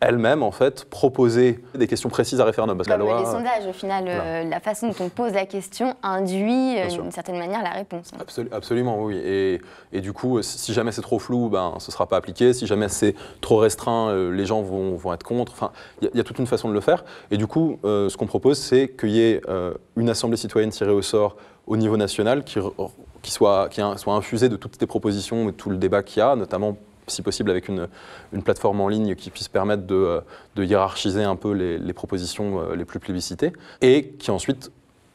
elle-même, en fait, proposer des questions précises à référendum. Parce la loi, les sondages,
au final, euh, la façon dont on pose la question induit, euh, d'une certaine manière, la réponse.
absolument, oui. Et, du coup, si jamais c'est trop flou, ben, ce ne sera pas appliqué. Si jamais c'est trop restreint, euh, les gens vont, vont, être contre. Enfin, il y, a toute une façon de le faire. Et du coup, ce qu'on propose, c'est qu'il y ait une assemblée citoyenne tirée au sort au niveau national qui, qui, soit, qui soit infusée de toutes les propositions et tout le débat qu'il y a, notamment si possible avec une, plateforme en ligne qui puisse permettre de, euh, hiérarchiser un peu les, propositions euh, les plus plébiscitées, et qui ensuite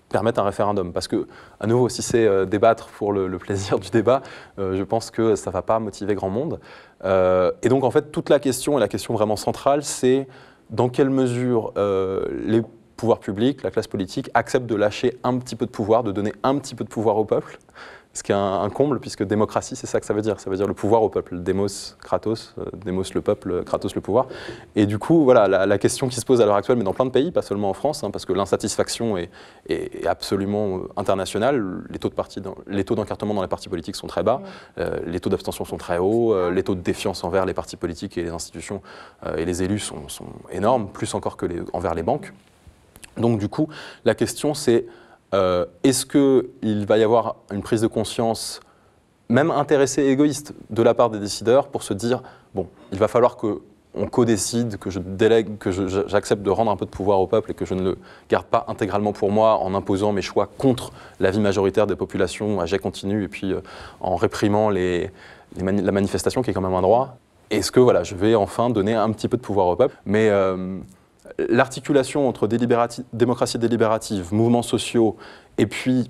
permettent un référendum. Parce que, à nouveau, si c'est euh, débattre pour le, plaisir du débat, je pense que ça ne va pas motiver grand monde. et donc, en fait, toute la question, et la question vraiment centrale, c'est dans quelle mesure les pouvoirs publics, la classe politique, acceptent de lâcher un petit peu de pouvoir, de donner un petit peu de pouvoir au peuple, ce qui est un, comble, puisque démocratie, c'est ça que ça veut dire. Ça veut dire le pouvoir au peuple. Demos, Kratos, euh, Demos le peuple, Kratos le pouvoir. Et du coup, voilà, la, question qui se pose à l'heure actuelle, mais dans plein de pays, pas seulement en France, hein, parce que l'insatisfaction est, est, absolument euh, internationale. Les taux d'encartement dans, dans, les partis politiques sont très bas, euh, les taux d'abstention sont très hauts, les taux de défiance envers les partis politiques et les institutions et les élus sont, sont énormes, plus encore que les, envers les banques. Donc du coup, la question c'est euh, est-ce qu'il va y avoir une prise de conscience, même intéressée et égoïste, de la part des décideurs pour se dire, bon, il va falloir qu'on on co-décide, que je délègue, que j'accepte de rendre un peu de pouvoir au peuple et que je ne le garde pas intégralement pour moi en imposant mes choix contre l'avis majoritaire des populations à jet continu et puis euh, en réprimant les, la manifestation qui est quand même un droit. Est-ce que voilà, je vais enfin donner un petit peu de pouvoir au peuple Mais euh, l'articulation entre démocratie délibérative, mouvements sociaux, et puis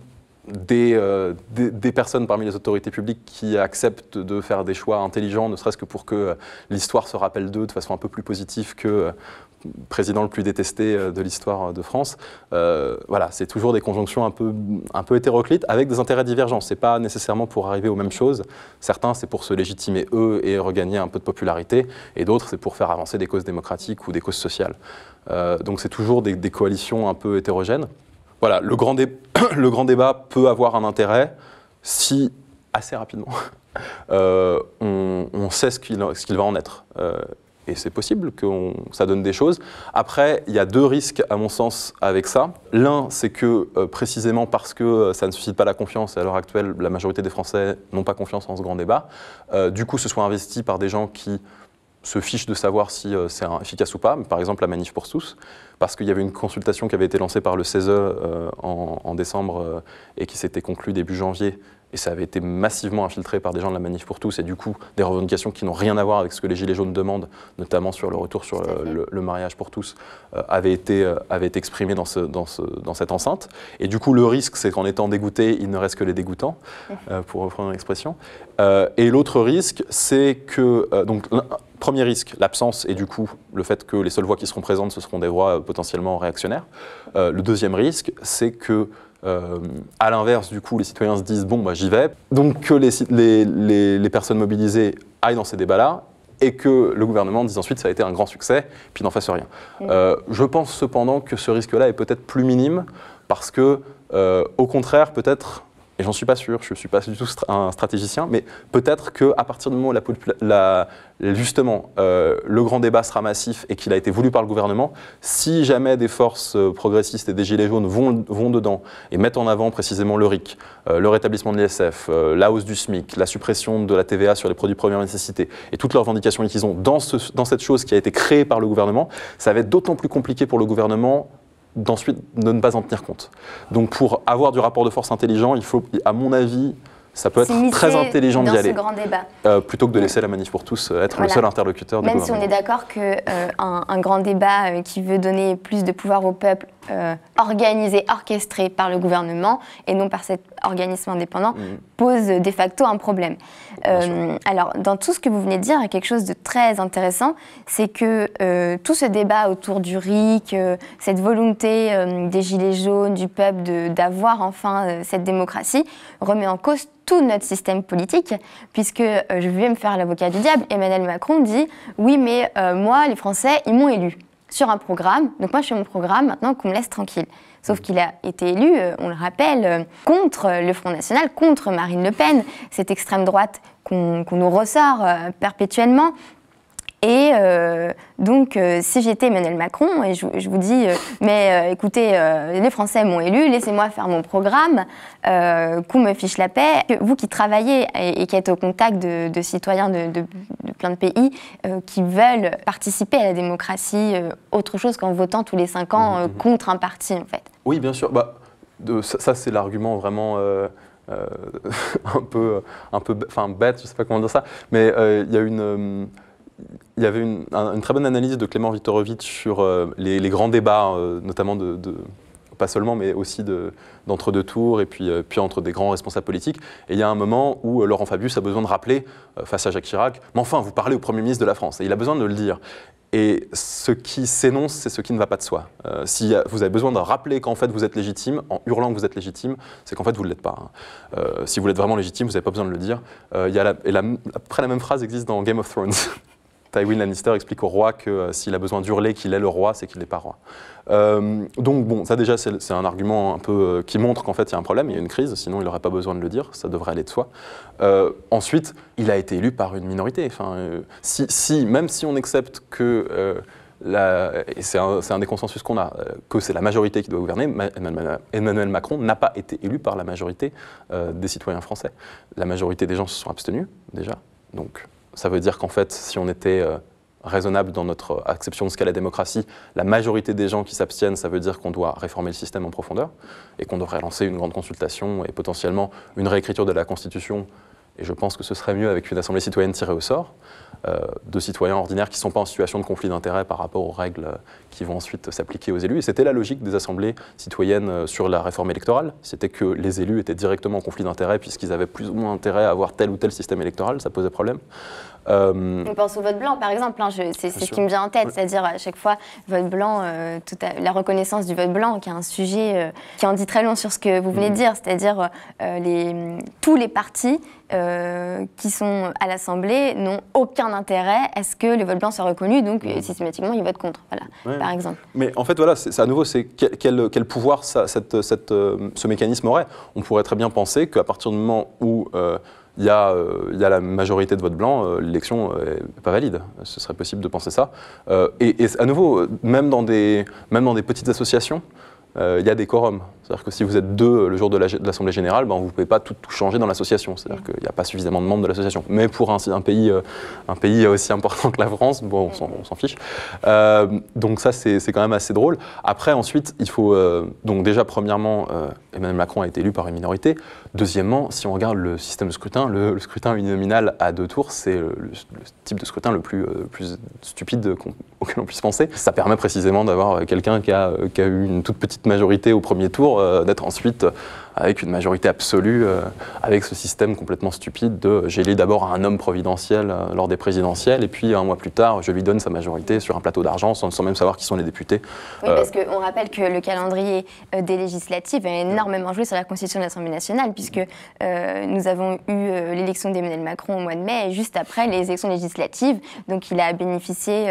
euh, des, personnes parmi les autorités publiques qui acceptent de faire des choix intelligents, ne serait-ce que pour que euh, l'histoire se rappelle d'eux de façon un peu plus positive que euh, président le plus détesté de l'histoire de France. voilà, c'est toujours des conjonctions un peu, un peu hétéroclites avec des intérêts divergents. n'est pas nécessairement pour arriver aux mêmes choses. Certains, c'est pour se légitimer eux et regagner un peu de popularité, et d'autres, c'est pour faire avancer des causes démocratiques ou des causes sociales. Euh, donc c'est toujours des, coalitions un peu hétérogènes. Voilà, (coughs) le grand, débat peut avoir un intérêt si, assez rapidement, (laughs) euh, on, sait ce qu'il va en être euh, et c'est possible que ça donne des choses. Après, il y a deux risques, à mon sens, avec ça. L'un, c'est que précisément parce que ça ne suscite pas la confiance, et à l'heure actuelle, la majorité des Français n'ont pas confiance en ce grand débat, du coup, ce soit investi par des gens qui se fiche de savoir si euh, c'est efficace ou pas, par exemple la manif pour tous, parce qu'il y avait une consultation qui avait été lancée par le CESE e, euh, en, en, décembre euh, et qui s'était conclue début janvier, et ça avait été massivement infiltré par des gens de la manif pour tous, et du coup des revendications qui n'ont rien à voir avec ce que les Gilets jaunes demandent, notamment sur le retour sur le, mariage pour tous, avait avaient, été, avait été exprimées dans, ce, dans, dans, cette enceinte. Et du coup le risque, c'est qu'en étant dégoûté, il ne reste que les dégoûtants, (laughs) pour reprendre l'expression. et l'autre risque, c'est que... donc, Premier risque, l'absence et du coup le fait que les seules voix qui seront présentes, ce seront des voix euh, potentiellement réactionnaires. Euh, le deuxième risque, c'est que, euh, à l'inverse, du coup, les citoyens se disent bon, bah, j'y vais. Donc que les, personnes mobilisées aillent dans ces débats-là et que le gouvernement dise ensuite ça a été un grand succès, puis n'en fasse rien. Mm. je pense cependant que ce risque-là est peut-être plus minime parce que, au contraire, peut-être et j'en suis pas sûr, je suis pas du tout un stratégicien, mais peut-être qu'à partir du moment où justement euh, le grand débat sera massif et qu'il a été voulu par le gouvernement, si jamais des forces euh, progressistes et des Gilets jaunes vont, dedans et mettent en avant précisément le RIC, euh, le rétablissement de l'ISF, la hausse du SMIC, la suppression de la TVA sur les produits de première nécessité et toutes leurs revendications qu'ils ont dans, dans cette chose qui a été créée par le gouvernement, ça va être d'autant plus compliqué pour le gouvernement d'ensuite ne pas en tenir compte. Donc pour avoir du rapport de force intelligent, il faut, à mon avis, ça peut être très intelligent d'y aller. Euh, plutôt que de laisser la manif pour tous euh, être le seul interlocuteur du Même si on est
d'accord qu'un euh, un grand débat qui veut donner plus de pouvoir au peuple organisée, euh, organisé, orchestré par le gouvernement et non par cet organisme indépendant mhm. pose de facto un problème. Euh, alors, dans tout ce que vous venez de dire, il y a quelque chose de très intéressant, c'est que euh, tout ce débat autour du RIC, cette volonté des Gilets jaunes, du peuple d'avoir enfin cette démocratie, remet en cause tout notre système politique, puisque je vais me faire l'avocat du diable, Emmanuel Macron dit, oui mais moi, les Français, ils m'ont élu sur un programme. Donc moi, je fais mon programme, maintenant qu'on me laisse tranquille. Sauf mm. qu'il a été élu, euh, on le rappelle, euh, contre euh, le Front National, contre Marine Le Pen, cette extrême droite qu'on nous ressort perpétuellement, et euh, donc, euh, si j'étais Emmanuel Macron, et je, vous dis, euh, mais écoutez, les Français m'ont élu, laissez-moi faire mon programme, qu'on me fiche la paix. Vous qui travaillez et, qui êtes au contact de, citoyens de, plein de pays qui veulent participer à la démocratie, autre chose qu'en votant tous les cinq ans mmh, mmh, mmh. contre un parti, en fait.
Oui, bien sûr. Bah, ça, c'est l'argument vraiment. (laughs) un peu, un peu, enfin bête, je sais pas comment dire ça, mais il y a une, il y avait une, très bonne analyse de Clément Vitorovitch sur euh, les, grands débats, euh, notamment de, pas seulement, mais aussi d'entre-deux tours et puis, euh, puis entre des grands responsables politiques. Et il y a un moment où Laurent Fabius a besoin de rappeler, face à Jacques Chirac, mais enfin, vous parlez au Premier ministre de la France. Et il a besoin de le dire. Et ce qui s'énonce, c'est ce qui ne va pas de soi. si vous avez besoin de rappeler qu'en fait vous êtes légitime, en hurlant que vous êtes légitime, c'est qu'en fait vous ne l'êtes pas. Hein. si vous l'êtes vraiment légitime, vous n'avez pas besoin de le dire. et la, après, la même phrase existe dans Game of Thrones. (laughs) Tywin Lannister explique au roi que euh, s'il a besoin d'hurler qu'il est le roi, c'est qu'il n'est pas roi. Euh, donc bon, ça déjà c'est un argument un peu euh, qui montre qu'en fait il y a un problème, il y a une crise, sinon il n'aurait pas besoin de le dire, ça devrait aller de soi. ensuite, il a été élu par une minorité. Enfin, si, même si on accepte que c'est un, des consensus qu'on a, que c'est la majorité qui doit gouverner. Emmanuel Macron n'a pas été élu par la majorité des citoyens français. La majorité des gens se sont abstenus, déjà. Donc, ça veut dire qu'en fait, si on était euh, raisonnable dans notre euh, acception de ce qu'est la démocratie, la majorité des gens qui s'abstiennent, ça veut dire qu'on doit réformer le système en profondeur et qu'on devrait lancer une grande consultation et potentiellement une réécriture de la Constitution et je pense que ce serait mieux avec une assemblée citoyenne tirée au sort, euh, de citoyens ordinaires qui ne sont pas en situation de conflit d'intérêt par rapport aux règles qui vont ensuite s'appliquer aux élus. Et c'était la logique des assemblées citoyennes euh, sur la réforme électorale. C'était que les élus étaient directement en conflit d'intérêt puisqu'ils avaient plus ou moins intérêt à avoir tel ou tel système électoral, ça posait problème. Euh, On
pense au vote blanc, par exemple. Hein, c'est ce qui me vient en tête, c'est-à-dire à chaque fois, vote blanc, euh, la reconnaissance du vote blanc, qui est un sujet euh, qui en dit très long sur ce que vous venez de mm. dire, c'est-à-dire tous les partis qui sont à l'Assemblée n'ont aucun intérêt à ce que le vote blanc soit reconnu, donc mm. systématiquement, ils votent contre, par exemple.
Mais en fait, voilà, c'est à nouveau, c'est quel, pouvoir ce mécanisme aurait On pourrait très bien penser qu'à partir du moment où il euh, y, a, la majorité de votes blancs, euh, l'élection n'est euh, pas valide. Ce serait possible de penser ça. et, à nouveau, même dans des, même dans des petites associations, il y a des quorums. C'est-à-dire que si vous êtes deux le jour de l'Assemblée générale, ben, vous ne pouvez pas tout, changer dans l'association. C'est-à-dire mm. qu'il n'y a pas suffisamment de membres de l'association. Mais pour un, un, pays, un pays aussi important que la France, bon, on s'en fiche. donc ça, c'est quand même assez drôle. Après, ensuite, il faut... donc déjà, premièrement, Emmanuel Macron a été élu par une minorité. Deuxièmement, si on regarde le système de scrutin, le, scrutin uninominal à deux tours, c'est le, type de scrutin le plus, euh, stupide (laughs) auquel on puisse penser. Ça permet précisément d'avoir quelqu'un qui a, euh, eu une toute petite majorité au premier tour, euh, d'être ensuite avec une majorité absolue, euh, avec ce système complètement stupide de euh, j'élis d'abord un homme providentiel euh, lors des présidentielles, et puis un mois plus tard, je lui donne sa majorité sur un plateau d'argent sans, sans, même savoir qui sont les députés. Oui, parce
qu'on rappelle que le calendrier des législatives a énormément joué sur la constitution de l'Assemblée nationale, puisque nous avons eu l'élection d'Emmanuel Macron au mois de mai, et juste après les élections législatives, donc il a bénéficié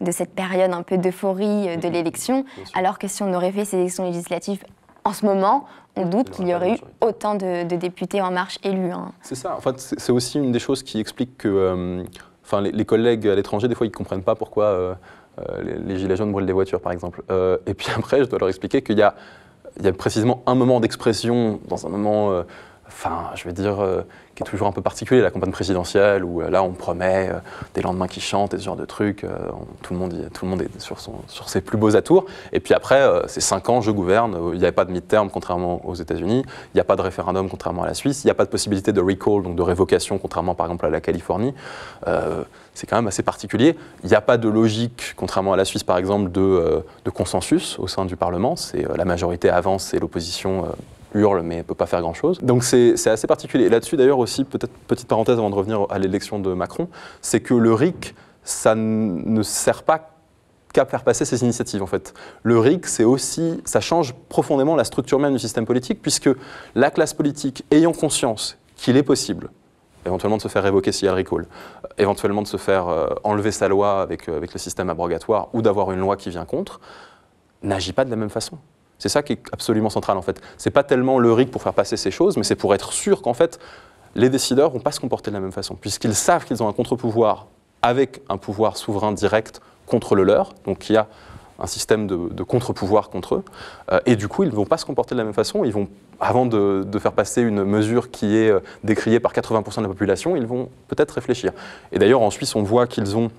de cette période un peu d'euphorie de mhm. l'élection, alors que si on aurait fait ces élections législatives en ce moment, on doute qu'il y aurait eu autant de, députés En Marche élus. Hein.
C'est ça, en fait, c'est aussi une des choses qui explique que euh, enfin, les, collègues à l'étranger, des fois, ils ne comprennent pas pourquoi euh, euh, les, gilets jaunes brûlent des voitures, par exemple. et puis après, je dois leur expliquer qu'il y a, il y a précisément un moment d'expression, dans un moment, enfin, je vais dire qui est toujours un peu particulier, la campagne présidentielle, où euh, là on promet euh, des lendemains qui chantent et ce genre de trucs, euh, tout, le monde, tout le monde est sur, son, sur ses plus beaux atours. Et puis après, c'est cinq ans, je gouverne, il n'y a pas de mid-term contrairement aux États-Unis, il n'y a pas de référendum contrairement à la Suisse, il n'y a pas de possibilité de recall, donc de révocation contrairement par exemple à la Californie. c'est quand même assez particulier. Il n'y a pas de logique, contrairement à la Suisse par exemple, de, de consensus au sein du Parlement. C'est la majorité avance et l'opposition hurle mais ne peut pas faire grand-chose. Donc c'est assez particulier. Là-dessus d'ailleurs aussi, peut-être petite parenthèse avant de revenir à l'élection de Macron, c'est que le RIC, ça ne sert pas qu'à faire passer ses initiatives en fait. Le RIC, c'est aussi, ça change profondément la structure même du système politique puisque la classe politique, ayant conscience qu'il est possible éventuellement de se faire révoquer si y recall, euh, éventuellement de se faire euh, enlever sa loi euh, avec le système abrogatoire ou d'avoir une loi qui vient contre, n'agit pas de la même façon. C'est ça qui est absolument central en fait. C'est pas tellement le RIC pour faire passer ces choses, mais c'est pour être sûr qu'en fait les décideurs vont pas se comporter de la même façon, puisqu'ils savent qu'ils ont un contre-pouvoir avec un pouvoir souverain direct contre le leur, donc il y a un système de, contre-pouvoir contre eux, euh, et du coup ils ne vont pas se comporter de la même façon. Ils vont, avant de faire passer une mesure qui est euh, décriée par 80% de la population, ils vont peut-être réfléchir. Et d'ailleurs en Suisse on voit qu'ils ont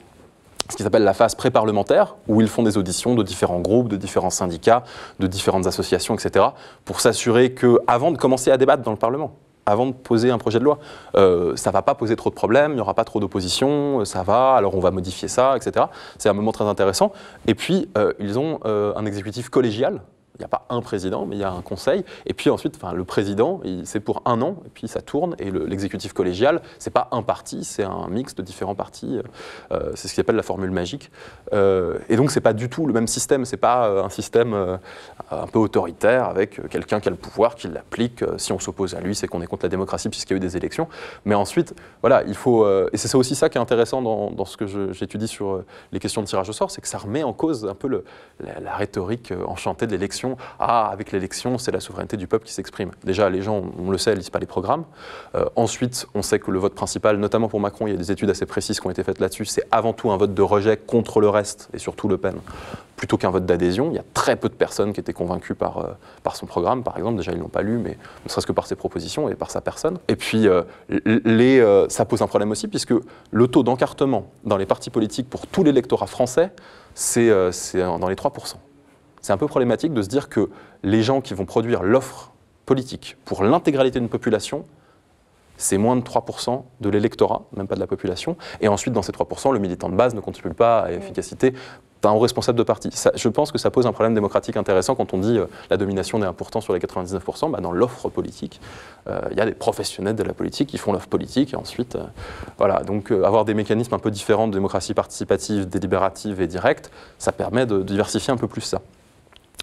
ce qui s'appelle la phase pré-parlementaire, où ils font des auditions de différents groupes, de différents syndicats, de différentes associations, etc., pour s'assurer que, avant de commencer à débattre dans le Parlement, avant de poser un projet de loi. Euh, ça ne va pas poser trop de problèmes, il n'y aura pas trop d'opposition, euh, ça va, alors on va modifier ça, etc. C'est un moment très intéressant. Et puis, euh, ils ont un exécutif collégial, il n'y a pas un président, mais il y a un conseil. Et puis ensuite, enfin, le président, c'est pour un an, et puis ça tourne. Et l'exécutif collégial, collégial, n'est pas un parti, c'est un mix de différents partis. Euh, c'est ce qu'on appelle la formule magique. Euh, et donc, c'est pas du tout le même système. ce n'est pas euh, un système un peu autoritaire avec quelqu'un qui a le pouvoir, qui l'applique. Si on s'oppose à lui, c'est qu'on est contre la démocratie puisqu'il y a eu des élections. Mais ensuite, voilà, il faut. et c'est aussi ça qui est intéressant dans, ce que j'étudie sur les questions de tirage au sort, c'est que ça remet en cause un peu la rhétorique enchantée de l'élection ah, avec l'élection, c'est la souveraineté du peuple qui s'exprime. Déjà, les gens, on le sait, lisent pas les programmes. Euh, ensuite, on sait que le vote principal, notamment pour Macron, il y a des études assez précises qui ont été faites là-dessus, c'est avant tout un vote de rejet contre le reste, et surtout Le Pen, plutôt qu'un vote d'adhésion. Il y a très peu de personnes qui étaient convaincues par, euh, par son programme, par exemple. Déjà, ils l'ont pas lu, mais ne serait-ce que par ses propositions et par sa personne. Et puis, euh, ça pose un problème aussi, puisque le taux d'encartement dans les partis politiques pour tout l'électorat français, c'est dans les 3% c'est un peu problématique de se dire que les gens qui vont produire l'offre politique pour l'intégralité d'une population, c'est moins de 3% de l'électorat, même pas de la population. Et ensuite, dans ces 3%, le militant de base ne contribue pas à l'efficacité d'un haut responsable de parti. je pense que ça pose un problème démocratique intéressant quand on dit euh, la domination des 1% sur les 99%. Bah, dans l'offre politique, euh, il y a des professionnels de la politique qui font l'offre politique et ensuite, euh, voilà. Donc avoir des mécanismes un peu différents de démocratie participative, délibérative et directe, ça permet de diversifier un peu plus ça.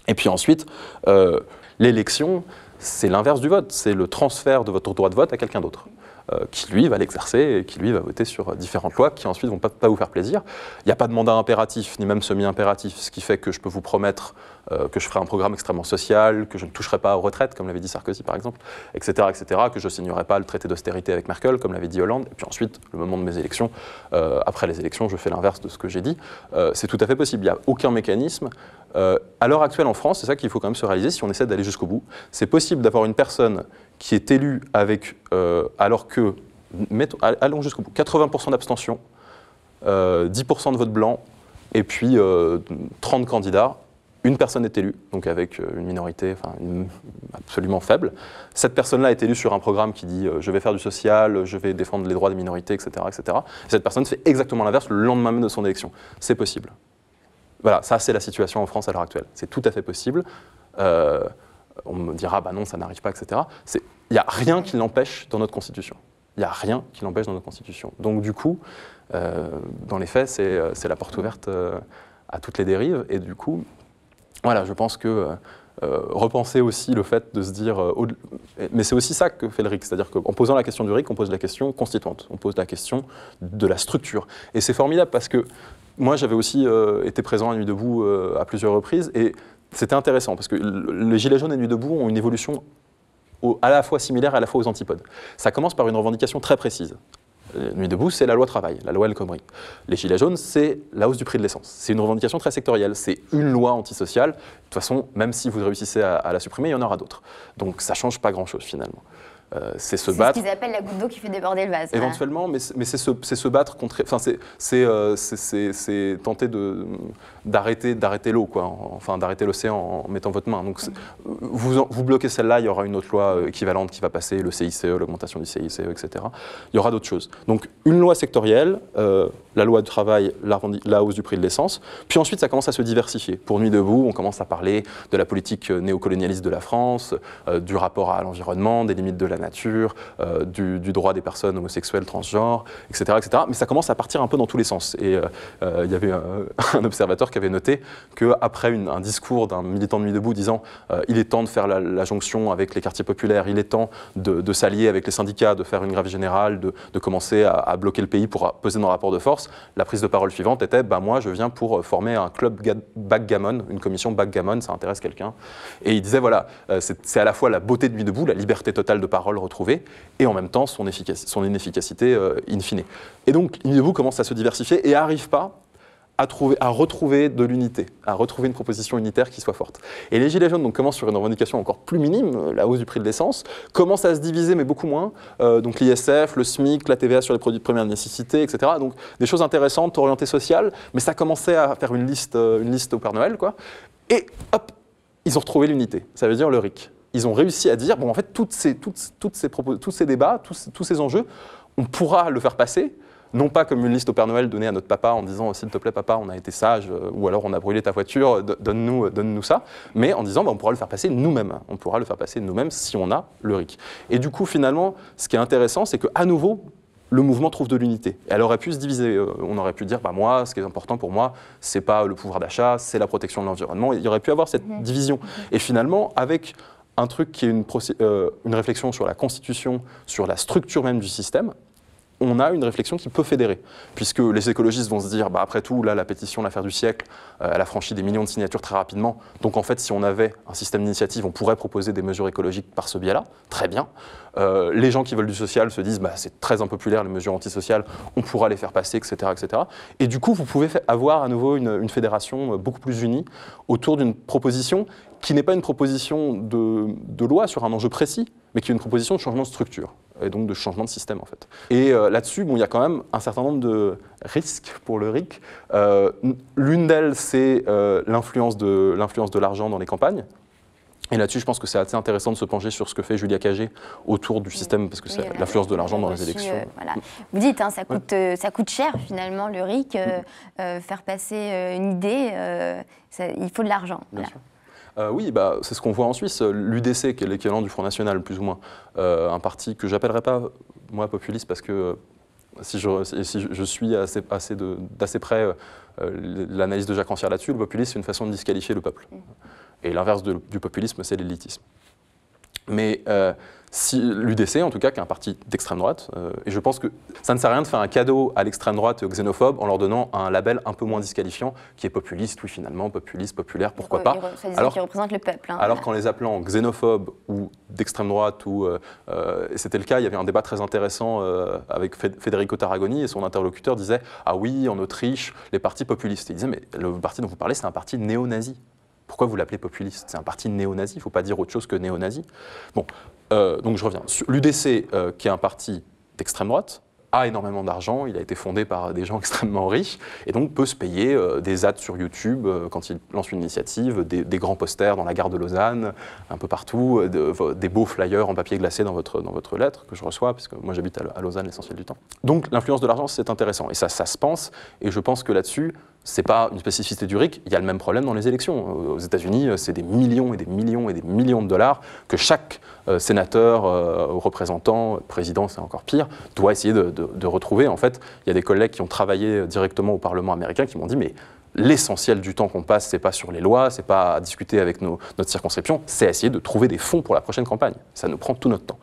Et puis ensuite, euh, l'élection, c'est l'inverse du vote, c'est le transfert de votre droit de vote à quelqu'un d'autre. Euh, qui lui va l'exercer et qui lui va voter sur euh, différentes lois qui ensuite vont pas, pas vous faire plaisir. Il n'y a pas de mandat impératif ni même semi-impératif, ce qui fait que je peux vous promettre euh, que je ferai un programme extrêmement social, que je ne toucherai pas aux retraites, comme l'avait dit Sarkozy par exemple, etc., etc., que je signerai pas le traité d'austérité avec Merkel, comme l'avait dit Hollande, et puis ensuite, le moment de mes élections, après les élections, je fais l'inverse de ce que j'ai dit. c'est tout à fait possible, il n'y a aucun mécanisme. à l'heure actuelle en France, c'est ça qu'il faut quand même se réaliser si on essaie d'aller jusqu'au bout. C'est possible d'avoir une personne qui est élu avec, euh, alors que, allons jusqu'au bout, 80% d'abstention, 10% euh, de vote blanc, et puis 30 euh, candidats, une personne est élue, donc avec une minorité enfin, absolument faible. Cette personne-là est élue sur un programme qui dit je vais faire du social, je vais défendre les droits des minorités, etc. etc. cette personne fait exactement l'inverse le lendemain même de son élection. C'est possible. Voilà, ça c'est la situation en France à l'heure actuelle. C'est tout à fait possible on me dira, bah non, ça n'arrive pas, etc. Il n'y a rien qui l'empêche dans notre Constitution. Il n'y a rien qui l'empêche dans notre Constitution. Donc du coup, euh, dans les faits, c'est euh, la porte ouverte euh, à toutes les dérives. Et du coup, voilà, je pense que repenser aussi le fait de se dire... mais c'est aussi ça que fait le RIC, c'est-à-dire qu'en posant la question du RIC, on pose la question constituante, on pose la question de la structure. Et c'est formidable parce que moi, j'avais aussi été présent à Nuit debout à plusieurs reprises, et c'était intéressant parce que les Gilets jaunes et Nuit debout ont une évolution à la fois similaire et à la fois aux antipodes. Ça commence par une revendication très précise. Nuit euh, debout, c'est la loi travail, la loi El Khomri. Les gilets jaunes, c'est la hausse du prix de l'essence. C'est une revendication très sectorielle, c'est une loi antisociale. De toute façon, même si vous réussissez à, à la supprimer, il y en aura d'autres. Donc ça ne change pas grand-chose finalement. Euh, c'est battre. ce qu'ils
appellent la goutte d'eau qui fait déborder le vase. Éventuellement,
mais, c'est, se, se, battre contre. Enfin, euh, c'est, c'est tenter de, d'arrêter, d'arrêter l'eau, quoi. Enfin, d'arrêter l'océan en mettant votre main. Donc, vous, vous bloquez celle-là, il y aura une autre loi euh, équivalente qui va passer, le CICE, l'augmentation du CICE, etc. Il y aura d'autres choses. Donc, une loi sectorielle, la loi du travail, la, la, hausse du prix de l'essence. Puis ensuite, ça commence à se diversifier. Pour Nuit debout, on commence à parler de la politique néocolonialiste de la France, du rapport à l'environnement, des limites de la nature, euh, du, droit des personnes homosexuelles, transgenres, etc., etc. Mais ça commence à partir un peu dans tous les sens. Et euh, euh, il y avait (laughs) un observateur qui avait noté qu'après un discours d'un militant de Nuit debout disant il est temps de faire la, jonction avec les quartiers populaires, il est temps de, s'allier avec les syndicats, de faire une grève générale, de, commencer à, bloquer le pays pour peser dans le rapport de force, la prise de parole suivante était bah, moi, je viens pour former un club backgammon, une commission backgammon, ça intéresse quelqu'un. Et il disait voilà, c'est à la fois la beauté de Nuit debout, la liberté totale de parole, le retrouvée et en même temps son, efficacité son inefficacité euh, in fine. Et donc vous commence à se diversifier et n'arrive pas à, trouver, à retrouver de l'unité, à retrouver une proposition unitaire qui soit forte. Et les Gilets jaunes donc, commencent sur une revendication encore plus minime, euh, la hausse du prix de l'essence, commencent à se diviser, mais beaucoup moins. Euh, donc l'ISF, le SMIC, la TVA sur les produits de première nécessité, etc. Donc des choses intéressantes, orientées sociales, mais ça commençait à faire une liste, une liste au Père Noël. Quoi. Et hop, ils ont retrouvé l'unité, ça veut dire le RIC ils ont réussi à dire, bon, en fait, toutes ces, toutes, toutes ces propos, tous ces débats, tous, tous, ces enjeux, on pourra le faire passer, non pas comme une liste au Père Noël donnée à notre papa en disant, s'il te plaît, papa, on a été sage, euh, ou alors on a brûlé ta voiture, donne-nous euh, donne ça, mais en disant, bah, on pourra le faire passer nous-mêmes. Hein. On pourra le faire passer nous-mêmes si on a le RIC. Et du coup, finalement, ce qui est intéressant, c'est qu'à nouveau, le mouvement trouve de l'unité. Elle aurait pu se diviser. Euh, on aurait pu dire, bah moi, ce qui est important pour moi, c'est pas le pouvoir d'achat, c'est la protection de l'environnement. Il y aurait pu avoir cette mmh. division. Et finalement, avec un truc qui est euh, une, réflexion sur la constitution, sur la structure même du système, on a une réflexion qui peut fédérer, puisque les écologistes vont se dire, bah, après tout, là, la pétition, l'affaire du siècle, euh, elle a franchi des millions de signatures très rapidement, donc en fait, si on avait un système d'initiative, on pourrait proposer des mesures écologiques par ce biais-là, très bien. Euh, les gens qui veulent du social se disent, bah, c'est très impopulaire, les mesures antisociales, on pourra les faire passer, etc. etc. Et du coup, vous pouvez avoir à nouveau une fédération beaucoup plus unie autour d'une proposition qui n'est pas une proposition de, loi sur un enjeu précis, mais qui est une proposition de changement de structure, et donc de changement de système en fait. Et euh, là-dessus, bon, il y a quand même un certain nombre de risques pour le RIC. Euh, l'une d'elles, c'est euh, de l'influence de l'argent dans les campagnes. Et là-dessus, je pense que c'est assez intéressant de se pencher sur ce que fait Julia Cagé autour du système, parce que c'est l'influence de l'argent dans les élections.
Vous dites, hein, ça, coûte, ça coûte cher finalement, le RIC, faire passer une idée, il faut de l'argent.
Euh, oui, bah, c'est ce qu'on voit en Suisse. L'UDC, qui est l'équivalent du Front National, plus ou moins, euh, un parti que j'appellerais pas, moi, populiste, parce que euh, si je, suis assez, d'assez près l'analyse de Jacques Ancière là-dessus, le populisme, c'est une façon de disqualifier le peuple. Mm. Et l'inverse du populisme, c'est l'élitisme. Mais si l'UDC, en tout cas, qui est un parti d'extrême droite. Euh, et je pense que ça ne sert à rien de faire un cadeau à l'extrême droite xénophobe en leur donnant un label un peu moins disqualifiant, qui est populiste, oui, finalement, populiste, populaire, pourquoi pas. alors, qui
représente le peuple. Hein. alors
qu'en les appelant xénophobes ou d'extrême droite, ou, euh, euh, c'était le cas, il y avait un débat très intéressant avec Federico Tarragoni, et son interlocuteur disait Ah oui, en Autriche, les partis populistes. il disait Mais le parti dont vous parlez, c'est un parti néo-nazi. Pourquoi vous l'appelez populiste C'est un parti néo-nazi, il ne faut pas dire autre chose que néo-nazi. Bon, euh, donc je reviens. L'UDC, euh, qui est un parti d'extrême droite, a énormément d'argent, il a été fondé par des gens (laughs) extrêmement riches, et donc peut se payer euh, des ads sur YouTube quand il lance une initiative, des, grands posters dans la gare de Lausanne, un peu partout, des beaux flyers en papier glacé dans votre, dans votre lettre que je reçois, puisque moi j'habite à, à, Lausanne l'essentiel du temps. Donc l'influence de l'argent, c'est intéressant, et ça, ça se pense, et je pense que là-dessus, n'est pas une spécificité du RIC, il y a le même problème dans les élections. Euh, aux États-Unis, euh, c'est des millions et des millions et des millions de dollars que chaque euh, sénateur, représentant, président, c'est encore pire, doit essayer de, retrouver. En fait, il y a des collègues qui ont travaillé directement au Parlement américain qui m'ont dit mais l'essentiel du temps qu'on passe, c'est pas sur les lois, c'est pas à discuter avec nos, notre circonscription, c'est essayer de trouver des fonds pour la prochaine campagne. Ça nous prend tout notre temps.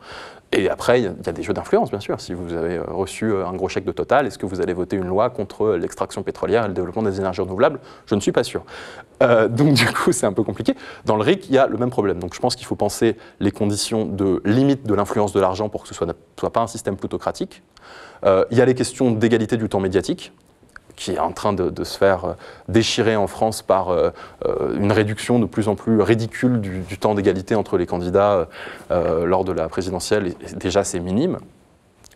Et après, il y, a des jeux d'influence, bien sûr. Si vous avez euh, reçu euh, un gros chèque de Total, est-ce que vous allez voter une loi contre euh, l'extraction pétrolière et le développement des énergies renouvelables Je ne suis pas sûr. (laughs) donc, du coup, c'est un peu compliqué. Dans le RIC, il y a le même problème. Donc, je pense qu'il faut penser les conditions de limite de l'influence de l'argent pour que ce ne soit, pas un système plutocratique. il y a les questions d'égalité du temps médiatique qui est en train de, se faire euh, déchirer en France par euh, euh, une réduction de plus en plus ridicule du, temps d'égalité entre les candidats lors de la présidentielle, déjà c'est minime,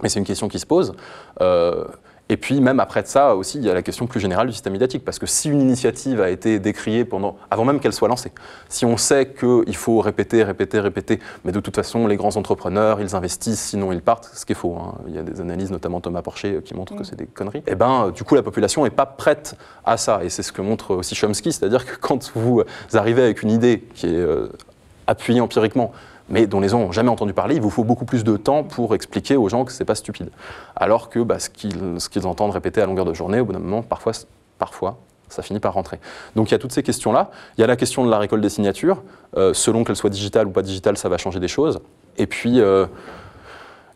mais c'est une question qui se pose. Et puis même après ça aussi, il y a la question plus générale du système médiatique, parce que si une initiative a été décriée pendant, avant même qu'elle soit lancée, si on sait qu'il faut répéter, répéter, répéter, mais de toute façon, les grands entrepreneurs, ils investissent, sinon ils partent, ce qui est faux. Hein. Il y a des analyses, notamment Thomas Porcher, euh, qui montrent que mm. c'est des conneries. Et eh ben, du coup, la population n'est pas prête à ça, et c'est ce que montre aussi Chomsky, c'est-à-dire que quand vous arrivez avec une idée qui est euh, appuyée empiriquement, mais dont les gens n'ont jamais entendu parler, il vous faut beaucoup plus de temps pour expliquer aux gens que c'est pas stupide. Alors que bah, ce qu'ils entendent répéter à longueur de journée, au bout d'un moment, parfois, parfois, ça finit par rentrer. Donc il y a toutes ces questions-là. Il y a la question de la récolte des signatures. Euh, selon qu'elle soit digitale ou pas digitale, ça va changer des choses. Et puis, euh,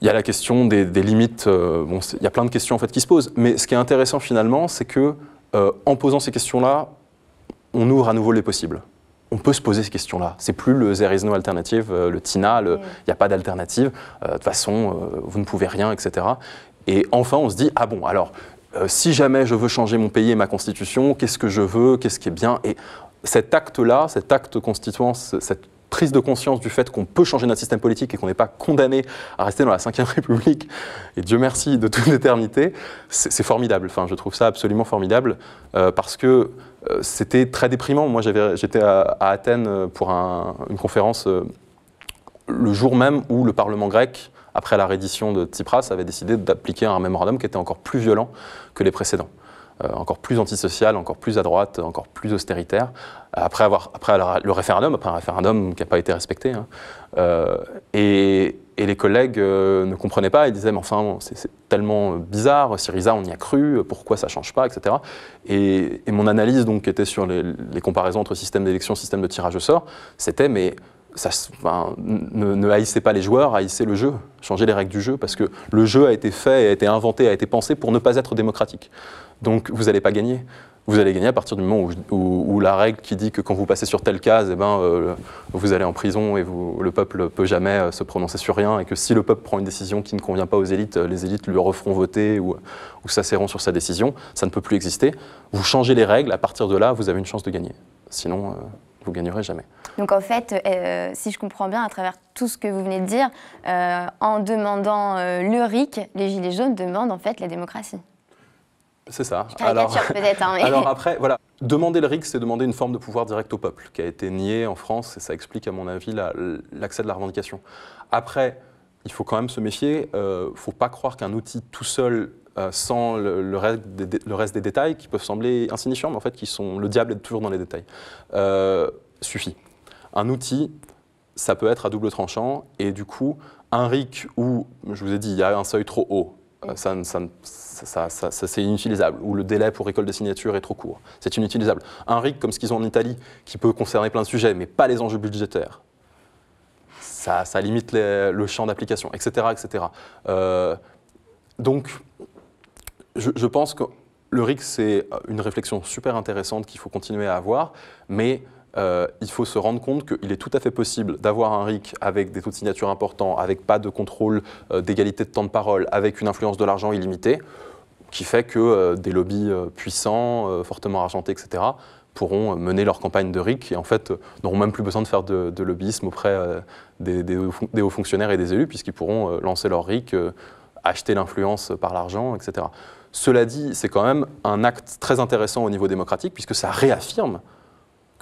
il y a la question des, limites. Euh, bon, il y a plein de questions en fait qui se posent. Mais ce qui est intéressant finalement, c'est que en posant ces questions-là, on ouvre à nouveau les possibles on peut se poser ces questions-là. C'est plus le there alternative, euh, le TINA, il n'y mm. a pas d'alternative, euh, de toute façon, euh, vous ne pouvez rien, etc. Et enfin, on se dit, ah bon, alors, si jamais je veux changer mon pays et ma constitution, qu'est-ce que je veux, qu'est-ce qui est bien Et cet acte-là, cet acte constituant, cette prise de conscience du fait qu'on peut changer notre système politique et qu'on n'est pas condamné à rester dans la Ve République, et Dieu merci, de toute l'éternité, c'est formidable. Enfin, je trouve ça absolument formidable parce que euh, c'était très déprimant. Moi, j'étais à, Athènes euh, pour une conférence euh, le jour même où le Parlement grec, après la reddition de Tsipras, avait décidé d'appliquer un mémorandum qui était encore plus violent que les précédents. encore plus antisocial, encore plus à droite, encore plus austéritaire, après, avoir, après le référendum, après un référendum qui n'a pas été respecté. Hein. et, et les collègues euh, ne comprenaient pas, ils disaient, mais enfin, c'est tellement bizarre, Syriza, on y a cru, pourquoi ça change pas, etc. Et, mon analyse, donc, qui était sur les, comparaisons entre système d'élection, système de tirage au sort, c'était, mais ça, ne, ne, haïssez pas les joueurs, haïssez le jeu, changez les règles du jeu, parce que le jeu a été fait, a été inventé, a été pensé pour ne pas être démocratique. Donc vous n'allez pas gagner vous allez gagner à partir du moment où, la règle qui dit que quand vous passez sur telle case, eh ben, euh, vous allez en prison et le peuple ne peut jamais euh, se prononcer sur rien, et que si le peuple prend une décision qui ne convient pas aux élites, euh, les élites lui referont voter ou, ou s'asserront sur sa décision, ça ne peut plus exister. Vous changez les règles, à partir de là, vous avez une chance de gagner. Sinon, vous ne gagnerez jamais.
Donc en fait, si je comprends bien à travers tout ce que vous venez de dire, en demandant le RIC, les Gilets jaunes demandent en fait la démocratie.
C'est ça. Hein, (laughs) alors, après, voilà. Demander le RIC, c'est demander une forme de pouvoir direct au peuple, qui a été niée en France, et ça explique, à mon avis, l'accès de la revendication. Après, il faut quand même se méfier. Il euh, ne faut pas croire qu'un outil tout seul, euh, sans le, reste des, détails, qui peuvent sembler insignifiants, mais en fait, qui sont, le diable est toujours dans les détails, euh, suffit. Un outil, ça peut être à double tranchant, et du coup, un RIC où, je vous ai dit, il y a un seuil trop haut, euh, ça, c'est inutilisable, ou le délai pour récolte des signatures est trop court, c'est inutilisable. Un RIC comme ce qu'ils ont en Italie, qui peut concerner plein de sujets, mais pas les enjeux budgétaires, ça, limite le champ d'application, etc. etc. Euh, donc, je, je, pense que le RIC, c'est une réflexion super intéressante qu'il faut continuer à avoir, mais euh, il faut se rendre compte qu'il est tout à fait possible d'avoir un RIC avec des taux de signature importants, avec pas de contrôle euh, d'égalité de temps de parole, avec une influence de l'argent illimitée, qui fait que euh, des lobbies puissants, fortement argentés, etc., pourront mener leur campagne de RIC et en fait n'auront même plus besoin de faire de, lobbyisme auprès des, des, hauts fonctionnaires et des élus, puisqu'ils pourront lancer leur RIC, acheter l'influence par l'argent, etc. Cela dit, c'est quand même un acte très intéressant au niveau démocratique, puisque ça réaffirme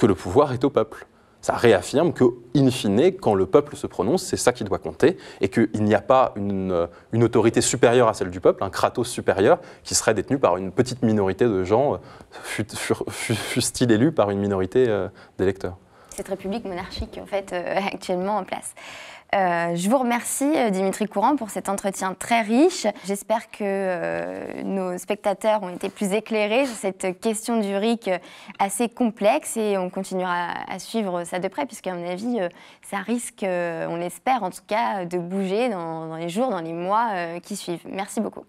que le pouvoir est au peuple. Ça réaffirme que, in fine, quand le peuple se prononce, c'est ça qui doit compter, et qu'il n'y a pas une, autorité supérieure à celle du peuple, un kratos supérieur, qui serait détenu par une petite minorité de gens, euh, fût il élus par une minorité euh, d'électeurs.
Cette république monarchique, en fait, euh, (laughs) actuellement en place. Euh, je vous remercie, euh, Dimitri Courant, pour cet entretien très riche. J'espère que euh, nos spectateurs ont été plus éclairés sur cette question du RIC assez complexe et on continuera à suivre ça de près, puisqu'à mon avis, ça risque, on l'espère en tout cas, de bouger dans, les jours, dans les mois qui suivent. Merci beaucoup.